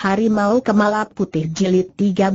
Harimau Kemala Putih Jilid 13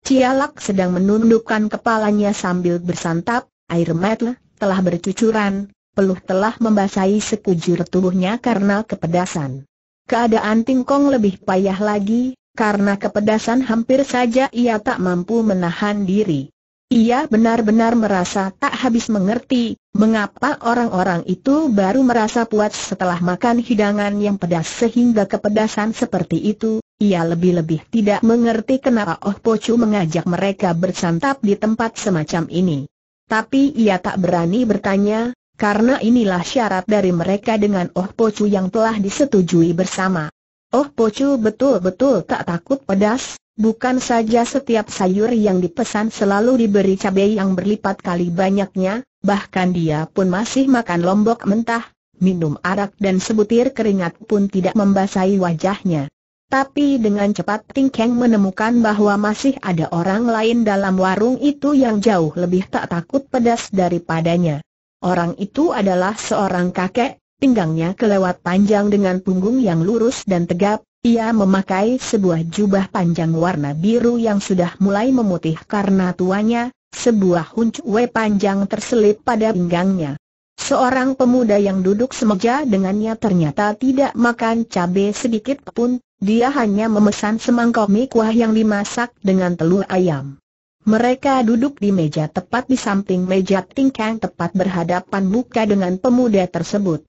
Cialak sedang menundukkan kepalanya sambil bersantap, air mata telah bercucuran, peluh telah membasahi sekujur tubuhnya karena kepedasan. Keadaan Tingkong lebih payah lagi, karena kepedasan hampir saja ia tak mampu menahan diri. Ia benar-benar merasa tak habis mengerti, mengapa orang-orang itu baru merasa puas setelah makan hidangan yang pedas sehingga kepedasan seperti itu, ia lebih-lebih tidak mengerti kenapa Oh Pocu mengajak mereka bersantap di tempat semacam ini. Tapi ia tak berani bertanya, karena inilah syarat dari mereka dengan Oh Pocu yang telah disetujui bersama. Oh Pocu betul-betul tak takut pedas, bukan saja setiap sayur yang dipesan selalu diberi cabai yang berlipat kali banyaknya, bahkan dia pun masih makan lombok mentah, minum arak dan sebutir keringat pun tidak membasahi wajahnya. Tapi dengan cepat Ting Kang menemukan bahwa masih ada orang lain dalam warung itu yang jauh lebih tak takut pedas daripadanya. Orang itu adalah seorang kakek, pinggangnya kelewat panjang dengan punggung yang lurus dan tegap, ia memakai sebuah jubah panjang warna biru yang sudah mulai memutih karena tuanya, sebuah huncuwe panjang terselip pada pinggangnya. Seorang pemuda yang duduk semeja dengannya ternyata tidak makan cabai sedikit pun, dia hanya memesan semangkok mie kuah yang dimasak dengan telur ayam. Mereka duduk di meja tepat di samping meja tingkang tepat berhadapan muka dengan pemuda tersebut.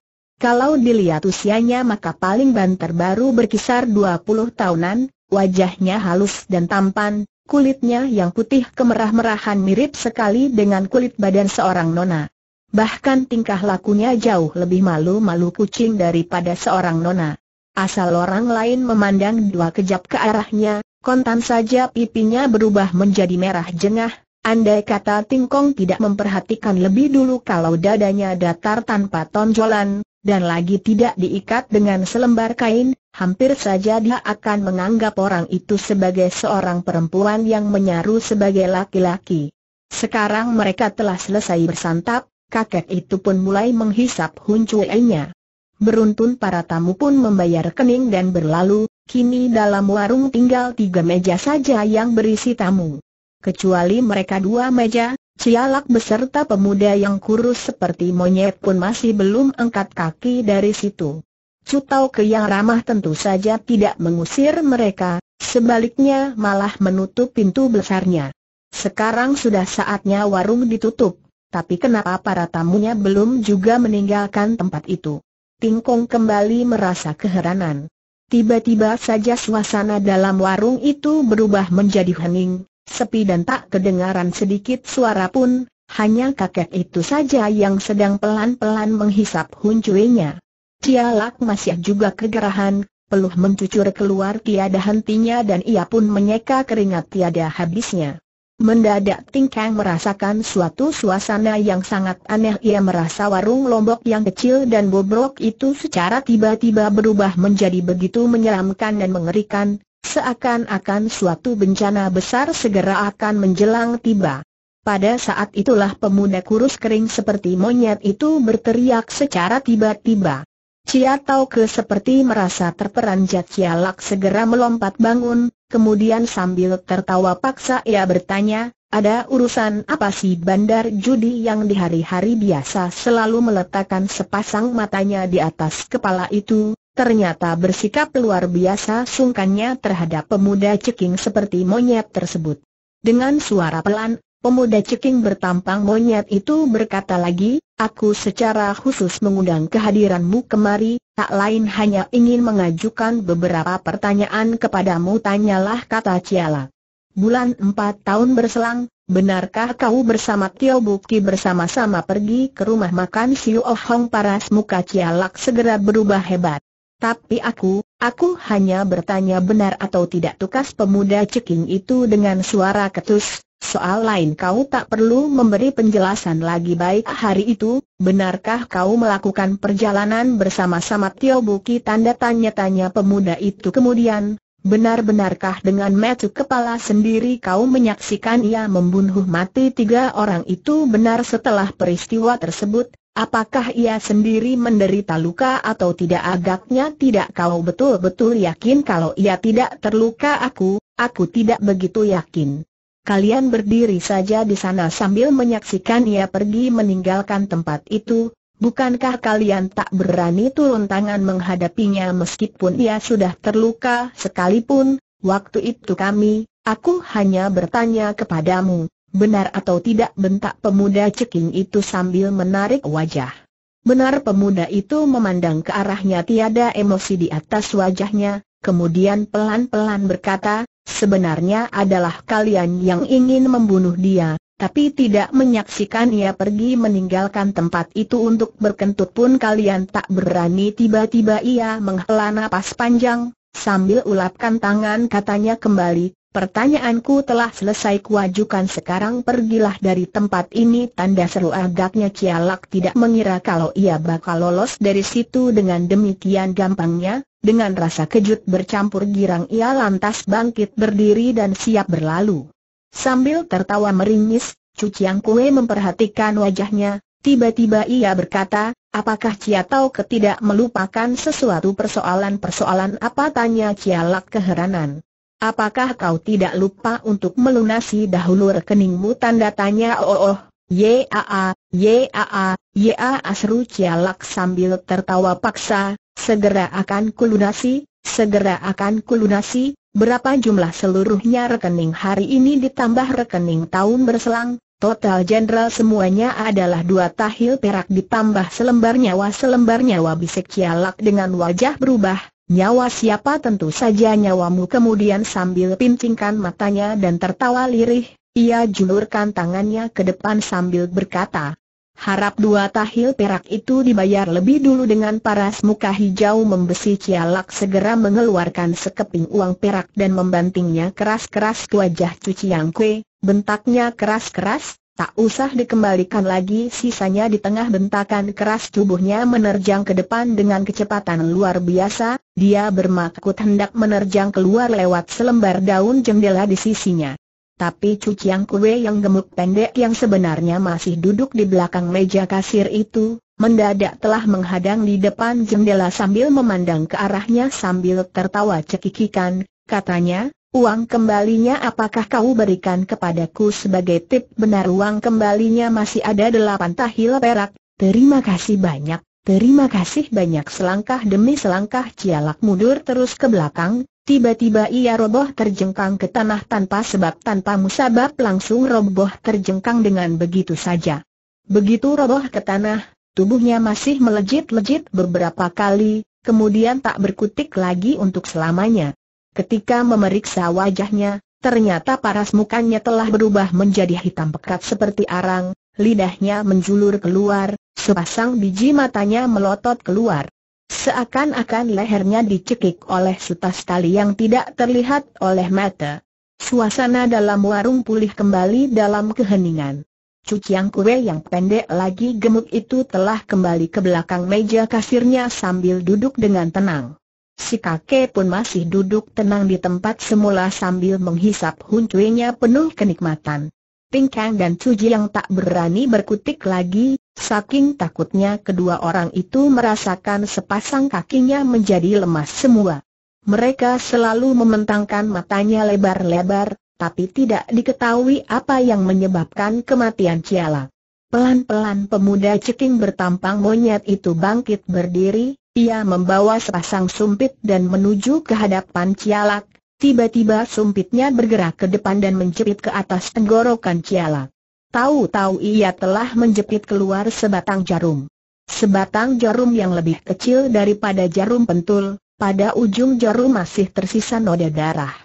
Kalau dilihat usianya maka paling banter baru berkisar 20 tahunan, wajahnya halus dan tampan, kulitnya yang putih kemerah-merahan mirip sekali dengan kulit badan seorang nona. Bahkan tingkah lakunya jauh lebih malu-malu kucing daripada seorang nona. Asal orang lain memandang dua kejap ke arahnya, kontan saja pipinya berubah menjadi merah jengah, Andai kata Tingkong tidak memperhatikan lebih dulu kalau dadanya datar tanpa tonjolan, dan lagi tidak diikat dengan selembar kain, hampir saja dia akan menganggap orang itu sebagai seorang perempuan yang menyaru sebagai laki-laki. Sekarang mereka telah selesai bersantap, kakek itu pun mulai menghisap huncuenya. Beruntun para tamu pun membayar kening dan berlalu, kini dalam warung tinggal tiga meja saja yang berisi tamu. Kecuali mereka dua meja, Cialak beserta pemuda yang kurus seperti monyet pun masih belum angkat kaki dari situ. Cutau ke yang ramah tentu saja tidak mengusir mereka, sebaliknya malah menutup pintu besarnya. Sekarang sudah saatnya warung ditutup, tapi kenapa para tamunya belum juga meninggalkan tempat itu? Tingkong kembali merasa keheranan. Tiba-tiba saja suasana dalam warung itu berubah menjadi hening, sepi dan tak kedengaran sedikit suara pun, hanya kakek itu saja yang sedang pelan-pelan menghisap huncuinya. Cialak masih juga kegerahan, peluh mencucur keluar tiada hentinya dan ia pun menyeka keringat tiada habisnya. Mendadak Tingkang merasakan suatu suasana yang sangat aneh Ia merasa warung lombok yang kecil dan bobrok itu secara tiba-tiba berubah menjadi begitu menyeramkan dan mengerikan Seakan-akan suatu bencana besar segera akan menjelang tiba. Pada saat itulah pemuda kurus kering seperti monyet itu berteriak secara tiba-tiba. Cia Tau Ke seperti merasa terperanjat Cialak segera melompat bangun, kemudian sambil tertawa paksa ia bertanya, ada urusan apa sih bandar judi yang di hari-hari biasa selalu meletakkan sepasang matanya di atas kepala itu, ternyata bersikap luar biasa sungkannya terhadap pemuda ceking seperti monyet tersebut. Dengan suara pelan, pemuda ceking bertampang monyet itu berkata lagi, Aku secara khusus mengundang kehadiranmu kemari, tak lain hanya ingin mengajukan beberapa pertanyaan kepadamu tanyalah kata Ciala. Bulan empat tahun berselang, benarkah kau bersama Tio Buki bersama-sama pergi ke rumah makan Siu Oh Hong Paras muka Cialak segera berubah hebat. Tapi aku, aku hanya bertanya benar atau tidak tukas pemuda ceking itu dengan suara ketus, soal lain kau tak perlu memberi penjelasan lagi baik hari itu, benarkah kau melakukan perjalanan bersama-sama Tio Buki tanda tanya-tanya pemuda itu kemudian, benar-benarkah dengan metu kepala sendiri kau menyaksikan ia membunuh mati tiga orang itu benar setelah peristiwa tersebut, Apakah ia sendiri menderita luka atau tidak agaknya tidak Kalau betul-betul yakin kalau ia tidak terluka aku, aku tidak begitu yakin. Kalian berdiri saja di sana sambil menyaksikan ia pergi meninggalkan tempat itu, bukankah kalian tak berani turun tangan menghadapinya meskipun ia sudah terluka sekalipun, waktu itu kami, aku hanya bertanya kepadamu, Benar atau tidak bentak pemuda ceking itu sambil menarik wajah. Benar pemuda itu memandang ke arahnya tiada emosi di atas wajahnya, kemudian pelan-pelan berkata, sebenarnya adalah kalian yang ingin membunuh dia, tapi tidak menyaksikan ia pergi meninggalkan tempat itu untuk berkentut pun kalian tak berani tiba-tiba ia menghela napas panjang, sambil ulapkan tangan katanya kembali, Pertanyaanku telah selesai kuajukan sekarang pergilah dari tempat ini tanda seru agaknya Cialak tidak mengira kalau ia bakal lolos dari situ dengan demikian gampangnya, dengan rasa kejut bercampur girang ia lantas bangkit berdiri dan siap berlalu. Sambil tertawa meringis, Cuciang Kue memperhatikan wajahnya, tiba-tiba ia berkata, apakah Cia Tau ketidak melupakan sesuatu persoalan-persoalan apa tanya Cialak keheranan. Apakah kau tidak lupa untuk melunasi dahulu rekeningmu tanda tanya oh oh, yaa, yaa, yaa seru cialak sambil tertawa paksa, segera akan kulunasi, segera akan kulunasi, berapa jumlah seluruhnya rekening hari ini ditambah rekening tahun berselang, total jenderal semuanya adalah dua tahil perak ditambah selembar nyawa selembar nyawa bisik cialak dengan wajah berubah, Nyawa siapa tentu saja nyawamu kemudian sambil pincingkan matanya dan tertawa lirih, ia julurkan tangannya ke depan sambil berkata, Harap dua tahil perak itu dibayar lebih dulu dengan paras muka hijau membesi cialak segera mengeluarkan sekeping uang perak dan membantingnya keras-keras ke wajah cuci yang kue, bentaknya keras-keras, Tak usah dikembalikan lagi sisanya di tengah bentakan keras tubuhnya menerjang ke depan dengan kecepatan luar biasa, dia bermaksud hendak menerjang keluar lewat selembar daun jendela di sisinya. Tapi cuciang kue yang gemuk pendek yang sebenarnya masih duduk di belakang meja kasir itu, mendadak telah menghadang di depan jendela sambil memandang ke arahnya sambil tertawa cekikikan, katanya, Uang kembalinya apakah kau berikan kepadaku sebagai tip benar uang kembalinya masih ada delapan tahil perak, terima kasih banyak, terima kasih banyak selangkah demi selangkah cialak mundur terus ke belakang, tiba-tiba ia roboh terjengkang ke tanah tanpa sebab tanpa musabab langsung roboh terjengkang dengan begitu saja. Begitu roboh ke tanah, tubuhnya masih melejit-lejit beberapa kali, kemudian tak berkutik lagi untuk selamanya. Ketika memeriksa wajahnya, ternyata paras mukanya telah berubah menjadi hitam pekat seperti arang, lidahnya menjulur keluar, sepasang biji matanya melotot keluar. Seakan-akan lehernya dicekik oleh sutas tali yang tidak terlihat oleh mata. Suasana dalam warung pulih kembali dalam keheningan. Cuciang kue yang pendek lagi gemuk itu telah kembali ke belakang meja kasirnya sambil duduk dengan tenang. Si kakek pun masih duduk tenang di tempat semula sambil menghisap huncuinya penuh kenikmatan. Pingkang dan Cuji yang tak berani berkutik lagi, saking takutnya kedua orang itu merasakan sepasang kakinya menjadi lemas semua. Mereka selalu mementangkan matanya lebar-lebar, tapi tidak diketahui apa yang menyebabkan kematian Ciala. Pelan-pelan pemuda ceking bertampang monyet itu bangkit berdiri, ia membawa sepasang sumpit dan menuju ke hadapan Cialak, tiba-tiba sumpitnya bergerak ke depan dan menjepit ke atas tenggorokan Cialak. Tahu-tahu ia telah menjepit keluar sebatang jarum. Sebatang jarum yang lebih kecil daripada jarum pentul, pada ujung jarum masih tersisa noda darah.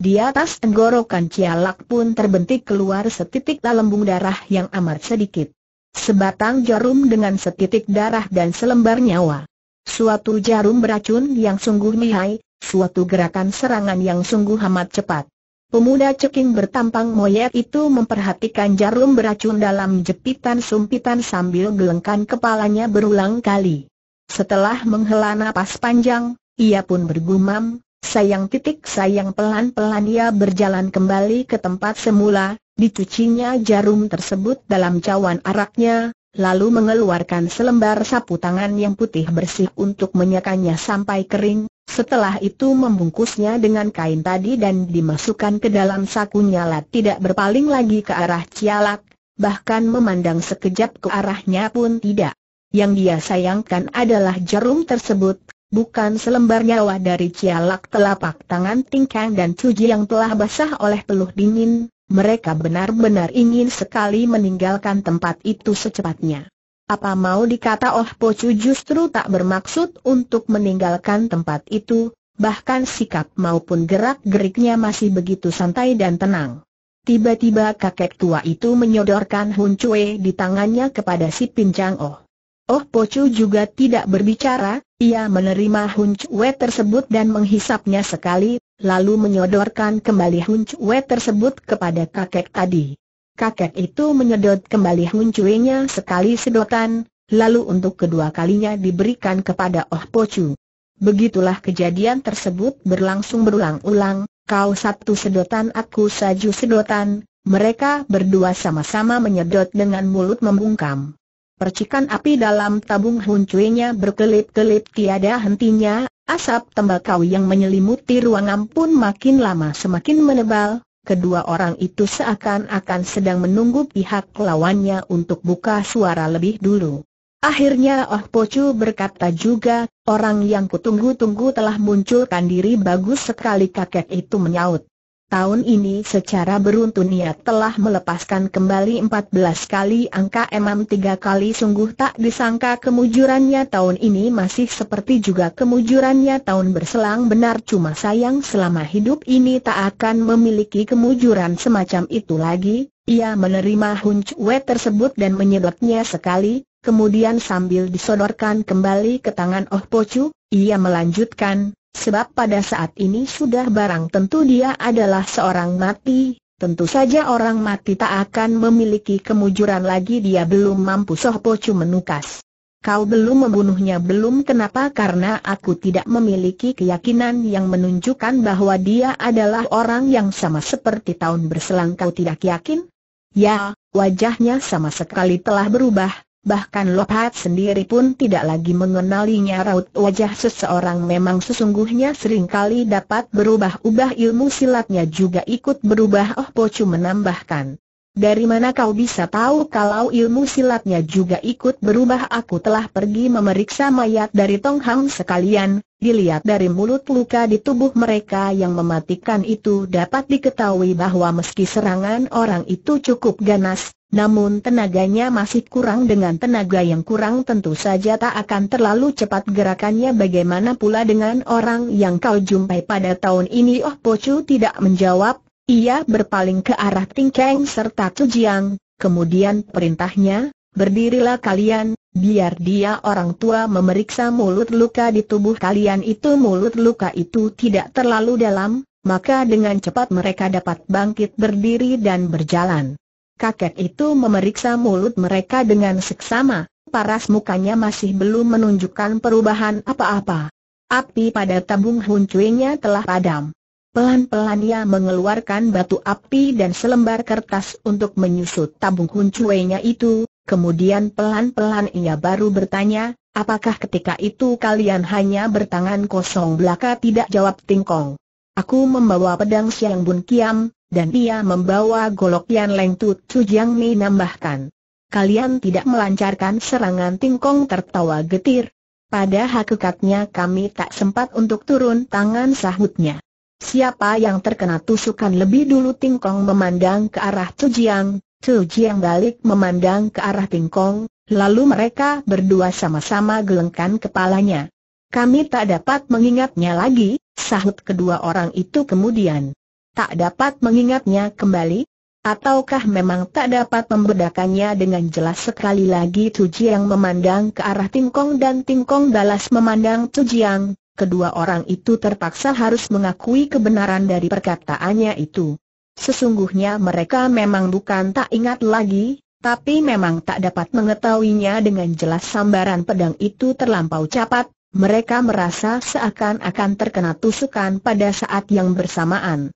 Di atas tenggorokan cialak pun terbentik keluar setitik lembung darah yang amat sedikit. Sebatang jarum dengan setitik darah dan selembar nyawa suatu jarum beracun yang sungguh mihai, suatu gerakan serangan yang sungguh amat cepat. Pemuda ceking bertampang moyet itu memperhatikan jarum beracun dalam jepitan sumpitan sambil gelengkan kepalanya berulang kali. Setelah menghela napas panjang, ia pun bergumam, sayang titik sayang pelan-pelan ia berjalan kembali ke tempat semula, dicucinya jarum tersebut dalam cawan araknya, lalu mengeluarkan selembar sapu tangan yang putih bersih untuk menyekanya sampai kering, setelah itu membungkusnya dengan kain tadi dan dimasukkan ke dalam sakunya Lat tidak berpaling lagi ke arah Cialak, bahkan memandang sekejap ke arahnya pun tidak. Yang dia sayangkan adalah jarum tersebut, bukan selembar nyawa dari Cialak telapak tangan Tingkang dan Cuji yang telah basah oleh peluh dingin, mereka benar-benar ingin sekali meninggalkan tempat itu secepatnya. Apa mau dikata Oh Pocu justru tak bermaksud untuk meninggalkan tempat itu, bahkan sikap maupun gerak-geriknya masih begitu santai dan tenang. Tiba-tiba kakek tua itu menyodorkan Hun Chue di tangannya kepada si Pincang Oh. Oh Pocu juga tidak berbicara, ia menerima Hun Chue tersebut dan menghisapnya sekali, lalu menyodorkan kembali Hun Chue tersebut kepada kakek tadi. Kakek itu menyedot kembali Hun nya sekali sedotan, lalu untuk kedua kalinya diberikan kepada Oh Po Chu. Begitulah kejadian tersebut berlangsung berulang-ulang, kau satu sedotan aku saju sedotan, mereka berdua sama-sama menyedot dengan mulut membungkam. Percikan api dalam tabung huncuinya berkelip-kelip tiada hentinya, asap tembakau yang menyelimuti ruangan pun makin lama semakin menebal, kedua orang itu seakan-akan sedang menunggu pihak lawannya untuk buka suara lebih dulu. Akhirnya Oh Pocu berkata juga, orang yang kutunggu-tunggu telah munculkan diri bagus sekali kakek itu menyaut. Tahun ini secara beruntun ia telah melepaskan kembali 14 kali angka MM 3 kali sungguh tak disangka kemujurannya tahun ini masih seperti juga kemujurannya tahun berselang benar cuma sayang selama hidup ini tak akan memiliki kemujuran semacam itu lagi Ia menerima hunchwe tersebut dan menyedotnya sekali Kemudian sambil disodorkan kembali ke tangan Oh Pocu, ia melanjutkan Sebab pada saat ini sudah barang tentu dia adalah seorang mati, tentu saja orang mati tak akan memiliki kemujuran lagi dia belum mampu Soh Pocu menukas. Kau belum membunuhnya belum kenapa karena aku tidak memiliki keyakinan yang menunjukkan bahwa dia adalah orang yang sama seperti tahun berselang kau tidak yakin? Ya, wajahnya sama sekali telah berubah, Bahkan Lopat sendiri pun tidak lagi mengenalinya raut wajah seseorang memang sesungguhnya seringkali dapat berubah-ubah ilmu silatnya juga ikut berubah Oh Pocu menambahkan. Dari mana kau bisa tahu kalau ilmu silatnya juga ikut berubah aku telah pergi memeriksa mayat dari Tong Hang sekalian, dilihat dari mulut luka di tubuh mereka yang mematikan itu dapat diketahui bahwa meski serangan orang itu cukup ganas, namun tenaganya masih kurang dengan tenaga yang kurang tentu saja tak akan terlalu cepat gerakannya bagaimana pula dengan orang yang kau jumpai pada tahun ini Oh Pocu tidak menjawab, ia berpaling ke arah Tingkeng serta jiang kemudian perintahnya, berdirilah kalian, Biar dia orang tua memeriksa mulut luka di tubuh kalian itu mulut luka itu tidak terlalu dalam, maka dengan cepat mereka dapat bangkit berdiri dan berjalan kakek itu memeriksa mulut mereka dengan seksama, paras mukanya masih belum menunjukkan perubahan apa-apa. Api pada tabung huncuinya telah padam. Pelan-pelan ia mengeluarkan batu api dan selembar kertas untuk menyusut tabung huncuinya itu, kemudian pelan-pelan ia baru bertanya, apakah ketika itu kalian hanya bertangan kosong belaka tidak jawab tingkong. Aku membawa pedang Siang Bun Kiam, dan ia membawa golok Yan Leng Tu Chu Jiang Mi nambahkan. Kalian tidak melancarkan serangan tingkong tertawa getir. Pada hakikatnya kami tak sempat untuk turun tangan sahutnya. Siapa yang terkena tusukan lebih dulu tingkong memandang ke arah Chu Jiang, Chu Jiang balik memandang ke arah tingkong, lalu mereka berdua sama-sama gelengkan kepalanya. Kami tak dapat mengingatnya lagi, sahut kedua orang itu kemudian tak dapat mengingatnya kembali? Ataukah memang tak dapat membedakannya dengan jelas sekali lagi Tujiang memandang ke arah Tingkong dan Tingkong balas memandang Tujiang, kedua orang itu terpaksa harus mengakui kebenaran dari perkataannya itu. Sesungguhnya mereka memang bukan tak ingat lagi, tapi memang tak dapat mengetahuinya dengan jelas sambaran pedang itu terlampau cepat, mereka merasa seakan-akan terkena tusukan pada saat yang bersamaan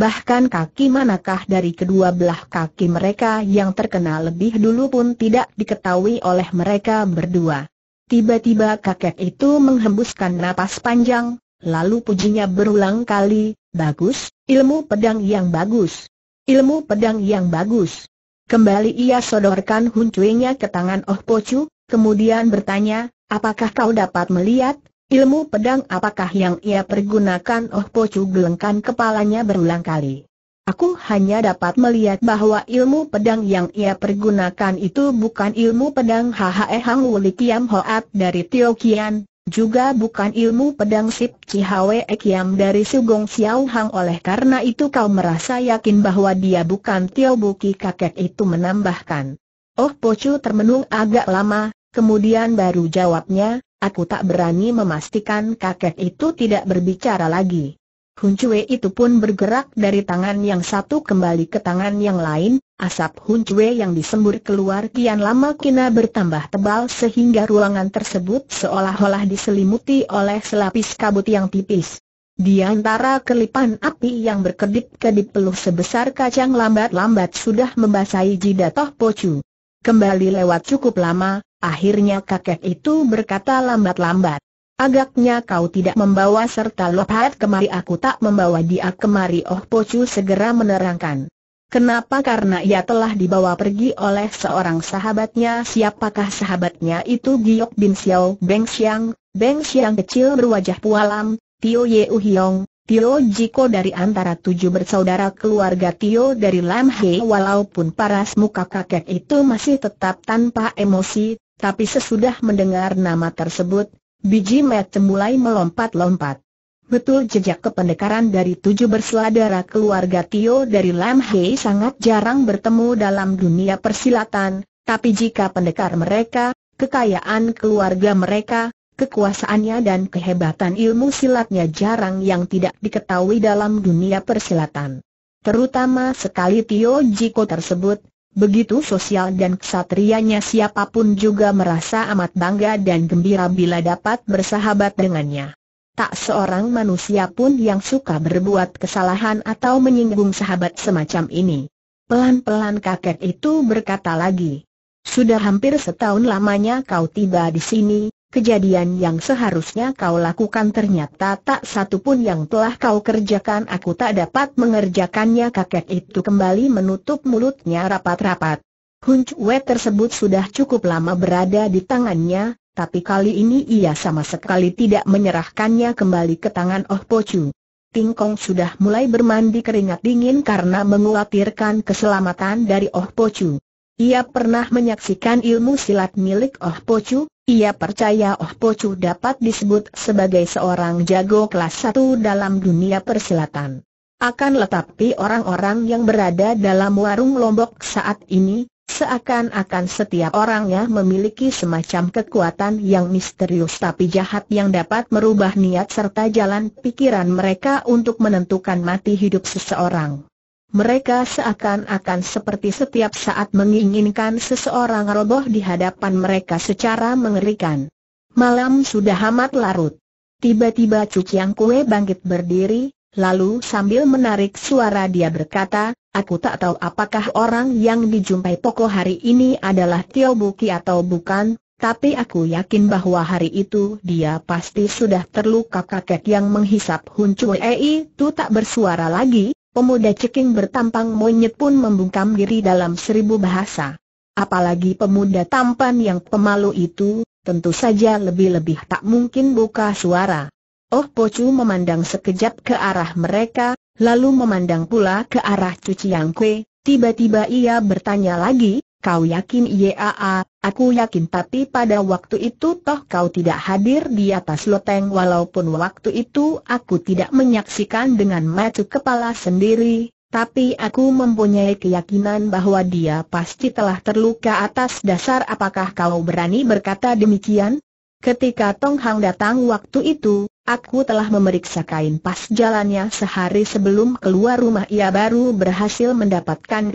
bahkan kaki manakah dari kedua belah kaki mereka yang terkena lebih dulu pun tidak diketahui oleh mereka berdua. Tiba-tiba kakek itu menghembuskan napas panjang, lalu pujinya berulang kali, bagus, ilmu pedang yang bagus. Ilmu pedang yang bagus. Kembali ia sodorkan huncuinya ke tangan Oh Pocu, kemudian bertanya, apakah kau dapat melihat, Ilmu pedang apakah yang ia pergunakan Oh po chu gelengkan kepalanya berulang kali. Aku hanya dapat melihat bahwa ilmu pedang yang ia pergunakan itu bukan ilmu pedang Hahae Hang Wuli Kiam Hoat dari Tio Kian, juga bukan ilmu pedang Sip Cihawe Kiam dari Sugong Xiao Hang oleh karena itu kau merasa yakin bahwa dia bukan Tio Buki kakek itu menambahkan. Oh po chu termenung agak lama, kemudian baru jawabnya, Aku tak berani memastikan kakek itu tidak berbicara lagi. Huncue itu pun bergerak dari tangan yang satu kembali ke tangan yang lain, asap Huncue yang disembur keluar kian lama kina bertambah tebal sehingga ruangan tersebut seolah-olah diselimuti oleh selapis kabut yang tipis. Di antara kelipan api yang berkedip-kedip peluh sebesar kacang lambat-lambat sudah membasahi jidat Toh Pocu. Kembali lewat cukup lama, Akhirnya kakek itu berkata lambat-lambat. Agaknya kau tidak membawa serta lopat kemari aku tak membawa dia kemari Oh Pocu segera menerangkan. Kenapa karena ia telah dibawa pergi oleh seorang sahabatnya Siapakah sahabatnya itu Giok Bin Xiao Beng Xiang, Beng Xiang kecil berwajah pualam, Tio Ye Hiong, Tio Jiko dari antara tujuh bersaudara keluarga Tio dari Lam He Walaupun paras muka kakek itu masih tetap tanpa emosi tapi sesudah mendengar nama tersebut, biji met mulai melompat-lompat. Betul jejak kependekaran dari tujuh bersaudara keluarga Tio dari Lam Hei sangat jarang bertemu dalam dunia persilatan, tapi jika pendekar mereka, kekayaan keluarga mereka, kekuasaannya dan kehebatan ilmu silatnya jarang yang tidak diketahui dalam dunia persilatan. Terutama sekali Tio Jiko tersebut, Begitu sosial dan kesatrianya siapapun juga merasa amat bangga dan gembira bila dapat bersahabat dengannya. Tak seorang manusia pun yang suka berbuat kesalahan atau menyinggung sahabat semacam ini. Pelan-pelan kakek itu berkata lagi, Sudah hampir setahun lamanya kau tiba di sini, Kejadian yang seharusnya kau lakukan ternyata tak satu pun yang telah kau kerjakan aku tak dapat mengerjakannya kakek itu kembali menutup mulutnya rapat-rapat. Hun Chue tersebut sudah cukup lama berada di tangannya, tapi kali ini ia sama sekali tidak menyerahkannya kembali ke tangan Oh Po Chu. Tingkong sudah mulai bermandi keringat dingin karena mengkhawatirkan keselamatan dari Oh Po Chu. Ia pernah menyaksikan ilmu silat milik Oh Pocu, ia percaya Oh Pocu dapat disebut sebagai seorang jago kelas satu dalam dunia persilatan. Akan tetapi orang-orang yang berada dalam warung Lombok saat ini, seakan-akan setiap orangnya memiliki semacam kekuatan yang misterius tapi jahat yang dapat merubah niat serta jalan pikiran mereka untuk menentukan mati hidup seseorang. Mereka seakan-akan seperti setiap saat menginginkan seseorang roboh di hadapan mereka secara mengerikan. Malam sudah amat larut. Tiba-tiba Cuciang Kue bangkit berdiri, lalu sambil menarik suara dia berkata, Aku tak tahu apakah orang yang dijumpai Poko hari ini adalah Tio Buki atau bukan, tapi aku yakin bahwa hari itu dia pasti sudah terluka kakek yang menghisap Hun ei itu tak bersuara lagi, Pemuda ceking bertampang monyet pun membungkam diri dalam seribu bahasa. Apalagi pemuda tampan yang pemalu itu, tentu saja lebih-lebih tak mungkin buka suara. Oh Pocu memandang sekejap ke arah mereka, lalu memandang pula ke arah Cuci Yang Kue, tiba-tiba ia bertanya lagi, Kau yakin iya, aku yakin tapi pada waktu itu toh kau tidak hadir di atas loteng walaupun waktu itu aku tidak menyaksikan dengan mata kepala sendiri, tapi aku mempunyai keyakinan bahwa dia pasti telah terluka atas dasar apakah kau berani berkata demikian? Ketika Tong Hang datang waktu itu, Aku telah memeriksa kain pas jalannya sehari sebelum keluar rumah ia baru berhasil mendapatkan 23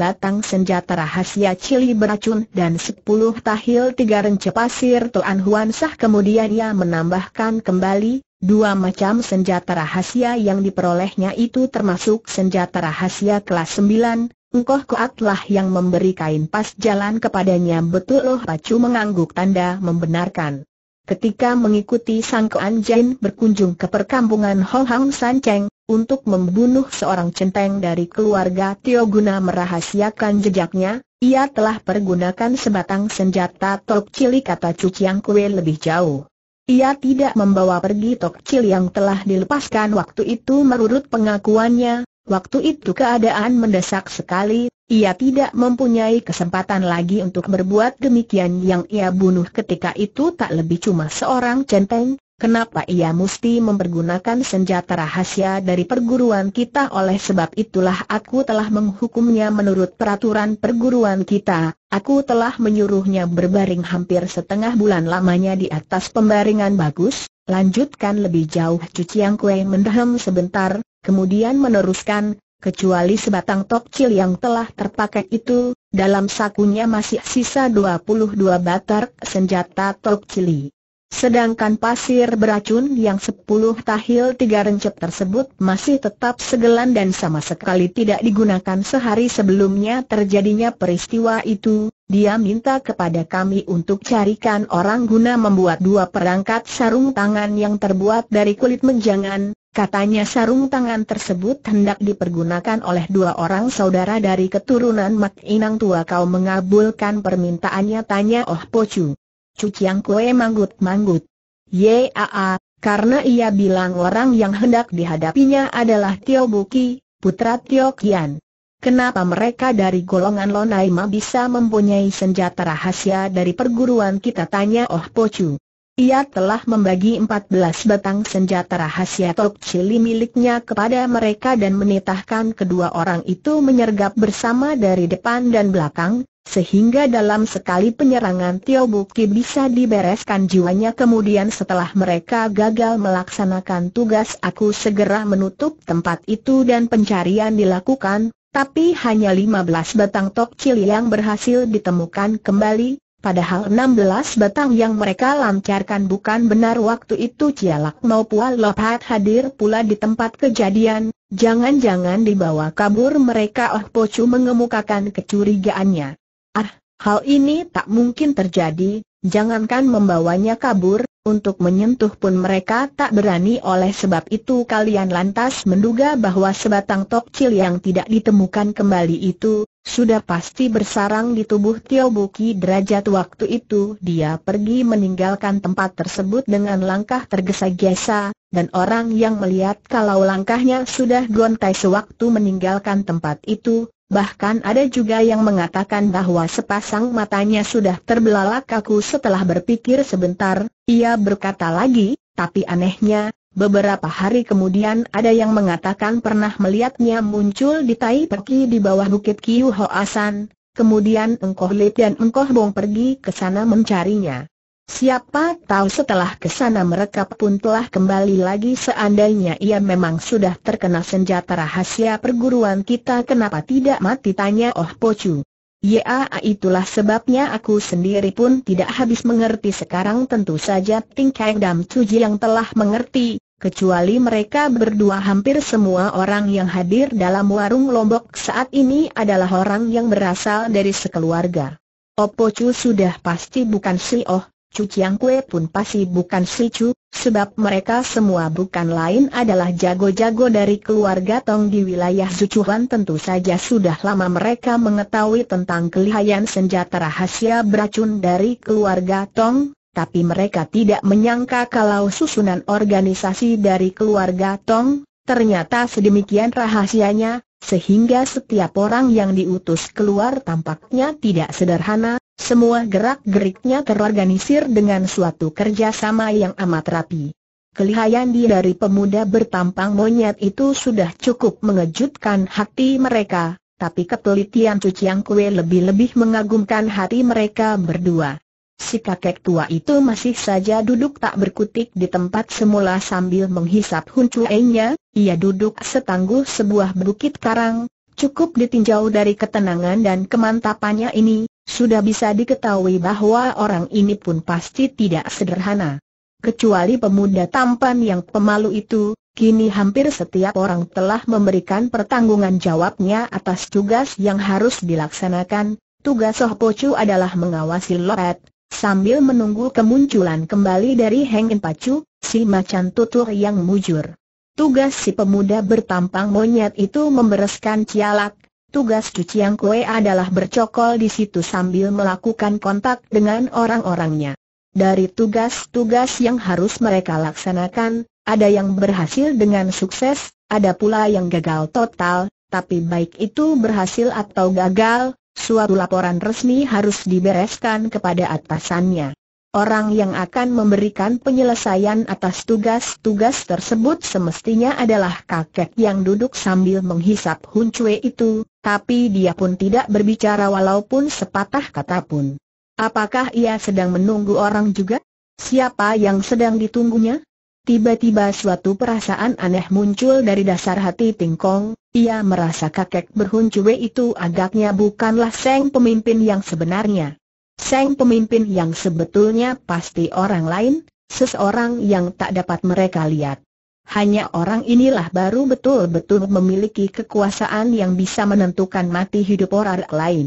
batang senjata rahasia cili beracun dan 10 tahil tiga rence pasir Tuan Huan Sah kemudian ia menambahkan kembali, dua macam senjata rahasia yang diperolehnya itu termasuk senjata rahasia kelas 9, Engkoh kuatlah yang memberi kain pas jalan kepadanya betul loh Pacu mengangguk tanda membenarkan. Ketika mengikuti Sang Kuan Jin berkunjung ke perkampungan Ho Hang San Cheng, untuk membunuh seorang centeng dari keluarga Tio guna merahasiakan jejaknya, ia telah pergunakan sebatang senjata tok cilik atau cuciang kue lebih jauh. Ia tidak membawa pergi tok cil yang telah dilepaskan waktu itu menurut pengakuannya, waktu itu keadaan mendesak sekali, ia tidak mempunyai kesempatan lagi untuk berbuat demikian yang ia bunuh ketika itu tak lebih cuma seorang centeng, kenapa ia mesti mempergunakan senjata rahasia dari perguruan kita oleh sebab itulah aku telah menghukumnya menurut peraturan perguruan kita, aku telah menyuruhnya berbaring hampir setengah bulan lamanya di atas pembaringan bagus, lanjutkan lebih jauh cuciang kue mendahem sebentar, kemudian meneruskan, kecuali sebatang tokcil yang telah terpakai itu, dalam sakunya masih sisa 22 batar senjata tokcili. Sedangkan pasir beracun yang 10 tahil tiga rencep tersebut masih tetap segelan dan sama sekali tidak digunakan sehari sebelumnya terjadinya peristiwa itu, dia minta kepada kami untuk carikan orang guna membuat dua perangkat sarung tangan yang terbuat dari kulit menjangan, Katanya sarung tangan tersebut hendak dipergunakan oleh dua orang saudara dari keturunan Mak Inang Tua kau mengabulkan permintaannya tanya Oh Pocu. Cuciang kue manggut-manggut. Yaa, karena ia bilang orang yang hendak dihadapinya adalah Tio Buki, putra Tio Kian. Kenapa mereka dari golongan Lonaima bisa mempunyai senjata rahasia dari perguruan kita tanya Oh Pocu. Ia telah membagi 14 batang senjata rahasia Tok Chili miliknya kepada mereka dan menitahkan kedua orang itu menyergap bersama dari depan dan belakang, sehingga dalam sekali penyerangan Tio Buki bisa dibereskan jiwanya kemudian setelah mereka gagal melaksanakan tugas aku segera menutup tempat itu dan pencarian dilakukan, tapi hanya 15 batang Tok Chili yang berhasil ditemukan kembali, Padahal 16 batang yang mereka lancarkan bukan benar waktu itu Cialak mau pula lopat hadir pula di tempat kejadian, jangan-jangan dibawa kabur mereka Oh Pocu mengemukakan kecurigaannya. Ah, hal ini tak mungkin terjadi, jangankan membawanya kabur, untuk menyentuh pun mereka tak berani oleh sebab itu kalian lantas menduga bahwa sebatang tokcil yang tidak ditemukan kembali itu, sudah pasti bersarang di tubuh Tio Buki derajat waktu itu dia pergi meninggalkan tempat tersebut dengan langkah tergesa-gesa, dan orang yang melihat kalau langkahnya sudah gontai sewaktu meninggalkan tempat itu, bahkan ada juga yang mengatakan bahwa sepasang matanya sudah terbelalak kaku setelah berpikir sebentar, ia berkata lagi, tapi anehnya, Beberapa hari kemudian ada yang mengatakan pernah melihatnya muncul di Tai Perki di bawah bukit Kiu Hoasan, kemudian Engkoh Lip dan Engkoh Bong pergi ke sana mencarinya. Siapa tahu setelah ke sana mereka pun telah kembali lagi seandainya ia memang sudah terkena senjata rahasia perguruan kita kenapa tidak mati tanya Oh Pocu. Ya itulah sebabnya aku sendiri pun tidak habis mengerti sekarang tentu saja Ting Kang Dam Tuji yang telah mengerti, Kecuali mereka berdua hampir semua orang yang hadir dalam warung Lombok saat ini adalah orang yang berasal dari sekeluarga. Opo Chu sudah pasti bukan si Oh, Chu Chiang Kue pun pasti bukan si Chu, sebab mereka semua bukan lain adalah jago-jago dari keluarga Tong di wilayah Zuchuan tentu saja sudah lama mereka mengetahui tentang kelihayan senjata rahasia beracun dari keluarga Tong, tapi mereka tidak menyangka kalau susunan organisasi dari keluarga Tong, ternyata sedemikian rahasianya, sehingga setiap orang yang diutus keluar tampaknya tidak sederhana, semua gerak-geriknya terorganisir dengan suatu kerjasama yang amat rapi. Kelihayan di dari pemuda bertampang monyet itu sudah cukup mengejutkan hati mereka, tapi ketelitian cuciang kue lebih-lebih mengagumkan hati mereka berdua. Si kakek tua itu masih saja duduk tak berkutik di tempat semula sambil menghisap huncuenya, ia duduk setangguh sebuah bukit karang, cukup ditinjau dari ketenangan dan kemantapannya ini, sudah bisa diketahui bahwa orang ini pun pasti tidak sederhana. Kecuali pemuda tampan yang pemalu itu, kini hampir setiap orang telah memberikan pertanggungan jawabnya atas tugas yang harus dilaksanakan. Tugas Soh Pocu adalah mengawasi Loet, Sambil menunggu kemunculan kembali dari Hengin Pacu, si macan tutur yang mujur. Tugas si pemuda bertampang monyet itu membereskan cialak, tugas cuci yang kue adalah bercokol di situ sambil melakukan kontak dengan orang-orangnya. Dari tugas-tugas yang harus mereka laksanakan, ada yang berhasil dengan sukses, ada pula yang gagal total, tapi baik itu berhasil atau gagal, Suatu laporan resmi harus dibereskan kepada atasannya. Orang yang akan memberikan penyelesaian atas tugas-tugas tersebut semestinya adalah kakek yang duduk sambil menghisap huncue itu, tapi dia pun tidak berbicara walaupun sepatah kata pun. Apakah ia sedang menunggu orang juga? Siapa yang sedang ditunggunya? Tiba-tiba suatu perasaan aneh muncul dari dasar hati Tingkong, ia merasa kakek berhuncuwe itu agaknya bukanlah Seng pemimpin yang sebenarnya. Seng pemimpin yang sebetulnya pasti orang lain, seseorang yang tak dapat mereka lihat. Hanya orang inilah baru betul-betul memiliki kekuasaan yang bisa menentukan mati hidup orang lain.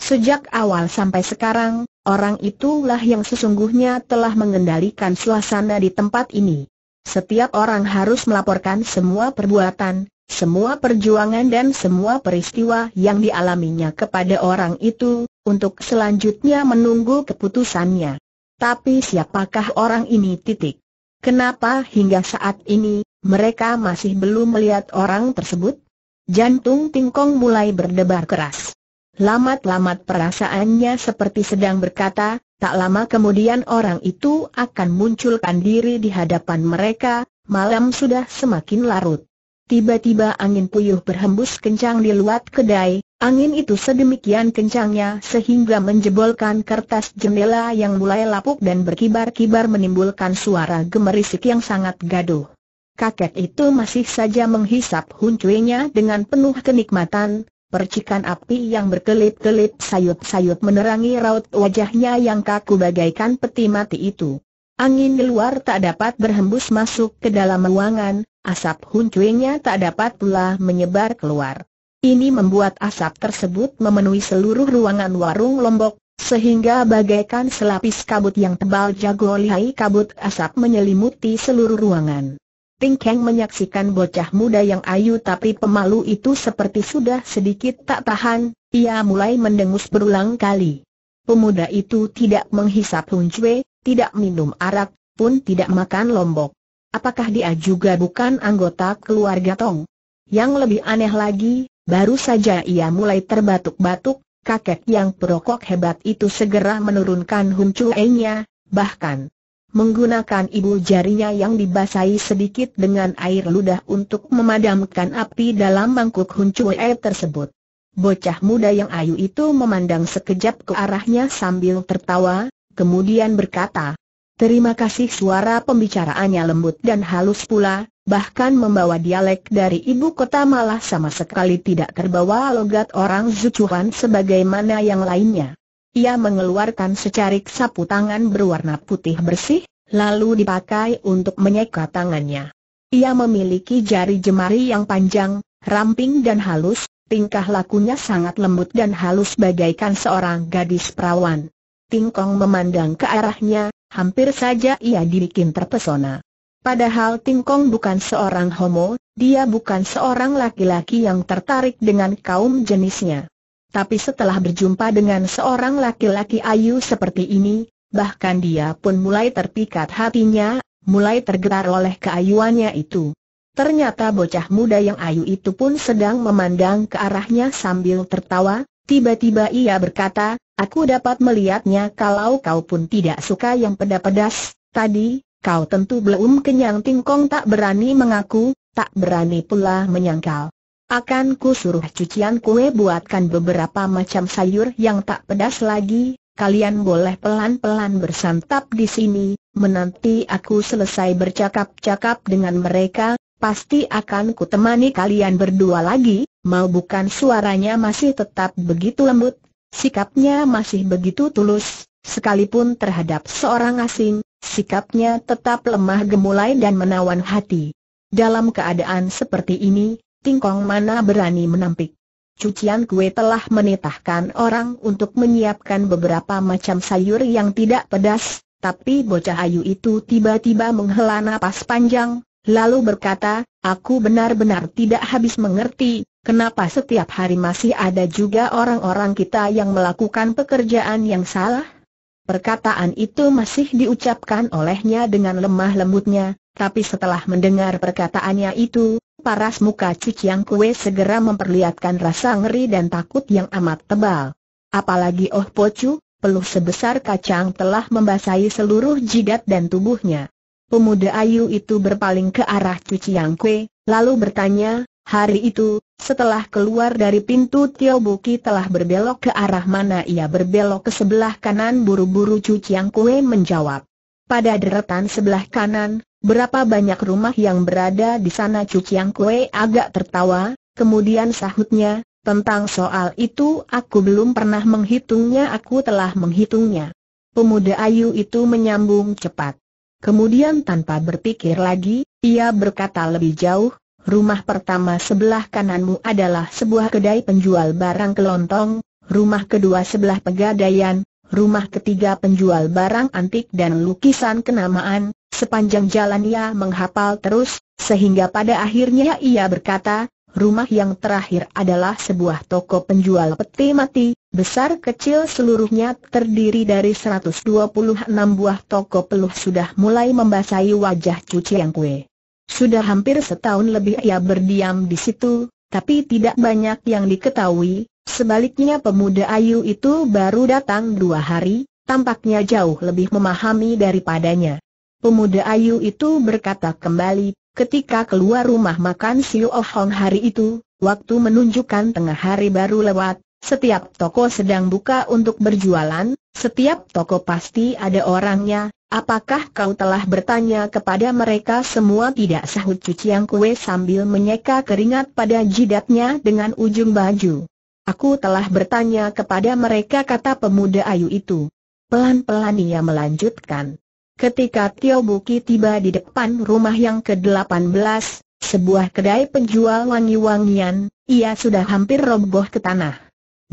Sejak awal sampai sekarang, orang itulah yang sesungguhnya telah mengendalikan suasana di tempat ini setiap orang harus melaporkan semua perbuatan, semua perjuangan dan semua peristiwa yang dialaminya kepada orang itu, untuk selanjutnya menunggu keputusannya. Tapi siapakah orang ini titik? Kenapa hingga saat ini, mereka masih belum melihat orang tersebut? Jantung Tingkong mulai berdebar keras. Lamat-lamat perasaannya seperti sedang berkata, Tak lama kemudian orang itu akan munculkan diri di hadapan mereka, malam sudah semakin larut. Tiba-tiba angin puyuh berhembus kencang di luar kedai, angin itu sedemikian kencangnya sehingga menjebolkan kertas jendela yang mulai lapuk dan berkibar-kibar menimbulkan suara gemerisik yang sangat gaduh. Kakek itu masih saja menghisap huncuinya dengan penuh kenikmatan, Percikan api yang berkelip-kelip sayut-sayut menerangi raut wajahnya yang kaku bagaikan peti mati itu. Angin di luar tak dapat berhembus masuk ke dalam ruangan, asap huncuingnya tak dapat pula menyebar keluar. Ini membuat asap tersebut memenuhi seluruh ruangan warung Lombok, sehingga bagaikan selapis kabut yang tebal jago lihai kabut asap menyelimuti seluruh ruangan. Ting Keng menyaksikan bocah muda yang ayu tapi pemalu itu seperti sudah sedikit tak tahan, ia mulai mendengus berulang kali. Pemuda itu tidak menghisap huncwe, tidak minum arak, pun tidak makan lombok. Apakah dia juga bukan anggota keluarga Tong? Yang lebih aneh lagi, baru saja ia mulai terbatuk-batuk, kakek yang perokok hebat itu segera menurunkan huncue-nya, bahkan Menggunakan ibu jarinya yang dibasahi sedikit dengan air ludah untuk memadamkan api dalam mangkuk air tersebut. Bocah muda yang ayu itu memandang sekejap ke arahnya sambil tertawa, kemudian berkata, Terima kasih suara pembicaraannya lembut dan halus pula, bahkan membawa dialek dari ibu kota malah sama sekali tidak terbawa logat orang Zucuan sebagaimana yang lainnya. Ia mengeluarkan secarik sapu tangan berwarna putih bersih, lalu dipakai untuk menyeka tangannya. Ia memiliki jari jemari yang panjang, ramping dan halus, tingkah lakunya sangat lembut dan halus bagaikan seorang gadis perawan. Tingkong memandang ke arahnya, hampir saja ia dibikin terpesona. Padahal Tingkong bukan seorang homo, dia bukan seorang laki-laki yang tertarik dengan kaum jenisnya. Tapi setelah berjumpa dengan seorang laki-laki ayu seperti ini, bahkan dia pun mulai terpikat hatinya, mulai tergetar oleh keayuannya itu. Ternyata bocah muda yang ayu itu pun sedang memandang ke arahnya sambil tertawa, tiba-tiba ia berkata, aku dapat melihatnya kalau kau pun tidak suka yang pedas-pedas, tadi, kau tentu belum kenyang tingkong tak berani mengaku, tak berani pula menyangkal. Akan ku suruh cucian kue buatkan beberapa macam sayur yang tak pedas lagi, kalian boleh pelan-pelan bersantap di sini, menanti aku selesai bercakap-cakap dengan mereka, pasti akan ku temani kalian berdua lagi, mau bukan suaranya masih tetap begitu lembut, sikapnya masih begitu tulus, sekalipun terhadap seorang asing, sikapnya tetap lemah gemulai dan menawan hati. Dalam keadaan seperti ini, Tingkong mana berani menampik. Cucian kue telah menitahkan orang untuk menyiapkan beberapa macam sayur yang tidak pedas, tapi bocah ayu itu tiba-tiba menghela napas panjang, lalu berkata, aku benar-benar tidak habis mengerti, kenapa setiap hari masih ada juga orang-orang kita yang melakukan pekerjaan yang salah? Perkataan itu masih diucapkan olehnya dengan lemah lembutnya, tapi setelah mendengar perkataannya itu, Paras muka cuciang kue segera memperlihatkan rasa ngeri dan takut yang amat tebal. Apalagi Oh Pocu, peluh sebesar kacang telah membasahi seluruh jidat dan tubuhnya. Pemuda Ayu itu berpaling ke arah cuciang kue, lalu bertanya, hari itu, setelah keluar dari pintu Tio Buki telah berbelok ke arah mana ia berbelok ke sebelah kanan buru-buru cuciang kue menjawab. Pada deretan sebelah kanan, Berapa banyak rumah yang berada di sana Yang Kue agak tertawa, kemudian sahutnya, tentang soal itu aku belum pernah menghitungnya aku telah menghitungnya. Pemuda Ayu itu menyambung cepat. Kemudian tanpa berpikir lagi, ia berkata lebih jauh, rumah pertama sebelah kananmu adalah sebuah kedai penjual barang kelontong, rumah kedua sebelah pegadaian, rumah ketiga penjual barang antik dan lukisan kenamaan, Sepanjang jalan ia menghafal terus, sehingga pada akhirnya ia berkata, rumah yang terakhir adalah sebuah toko penjual peti mati, besar kecil seluruhnya terdiri dari 126 buah toko peluh sudah mulai membasahi wajah cuci yang kue. Sudah hampir setahun lebih ia berdiam di situ, tapi tidak banyak yang diketahui, sebaliknya pemuda Ayu itu baru datang dua hari, tampaknya jauh lebih memahami daripadanya. Pemuda Ayu itu berkata kembali, ketika keluar rumah makan Siu Oh Hong hari itu, waktu menunjukkan tengah hari baru lewat, setiap toko sedang buka untuk berjualan, setiap toko pasti ada orangnya, apakah kau telah bertanya kepada mereka semua tidak sahut cuciang kue sambil menyeka keringat pada jidatnya dengan ujung baju. Aku telah bertanya kepada mereka kata pemuda Ayu itu. Pelan-pelan ia melanjutkan. Ketika Tio Buki tiba di depan rumah yang ke-18, sebuah kedai penjual wangi-wangian, ia sudah hampir roboh ke tanah.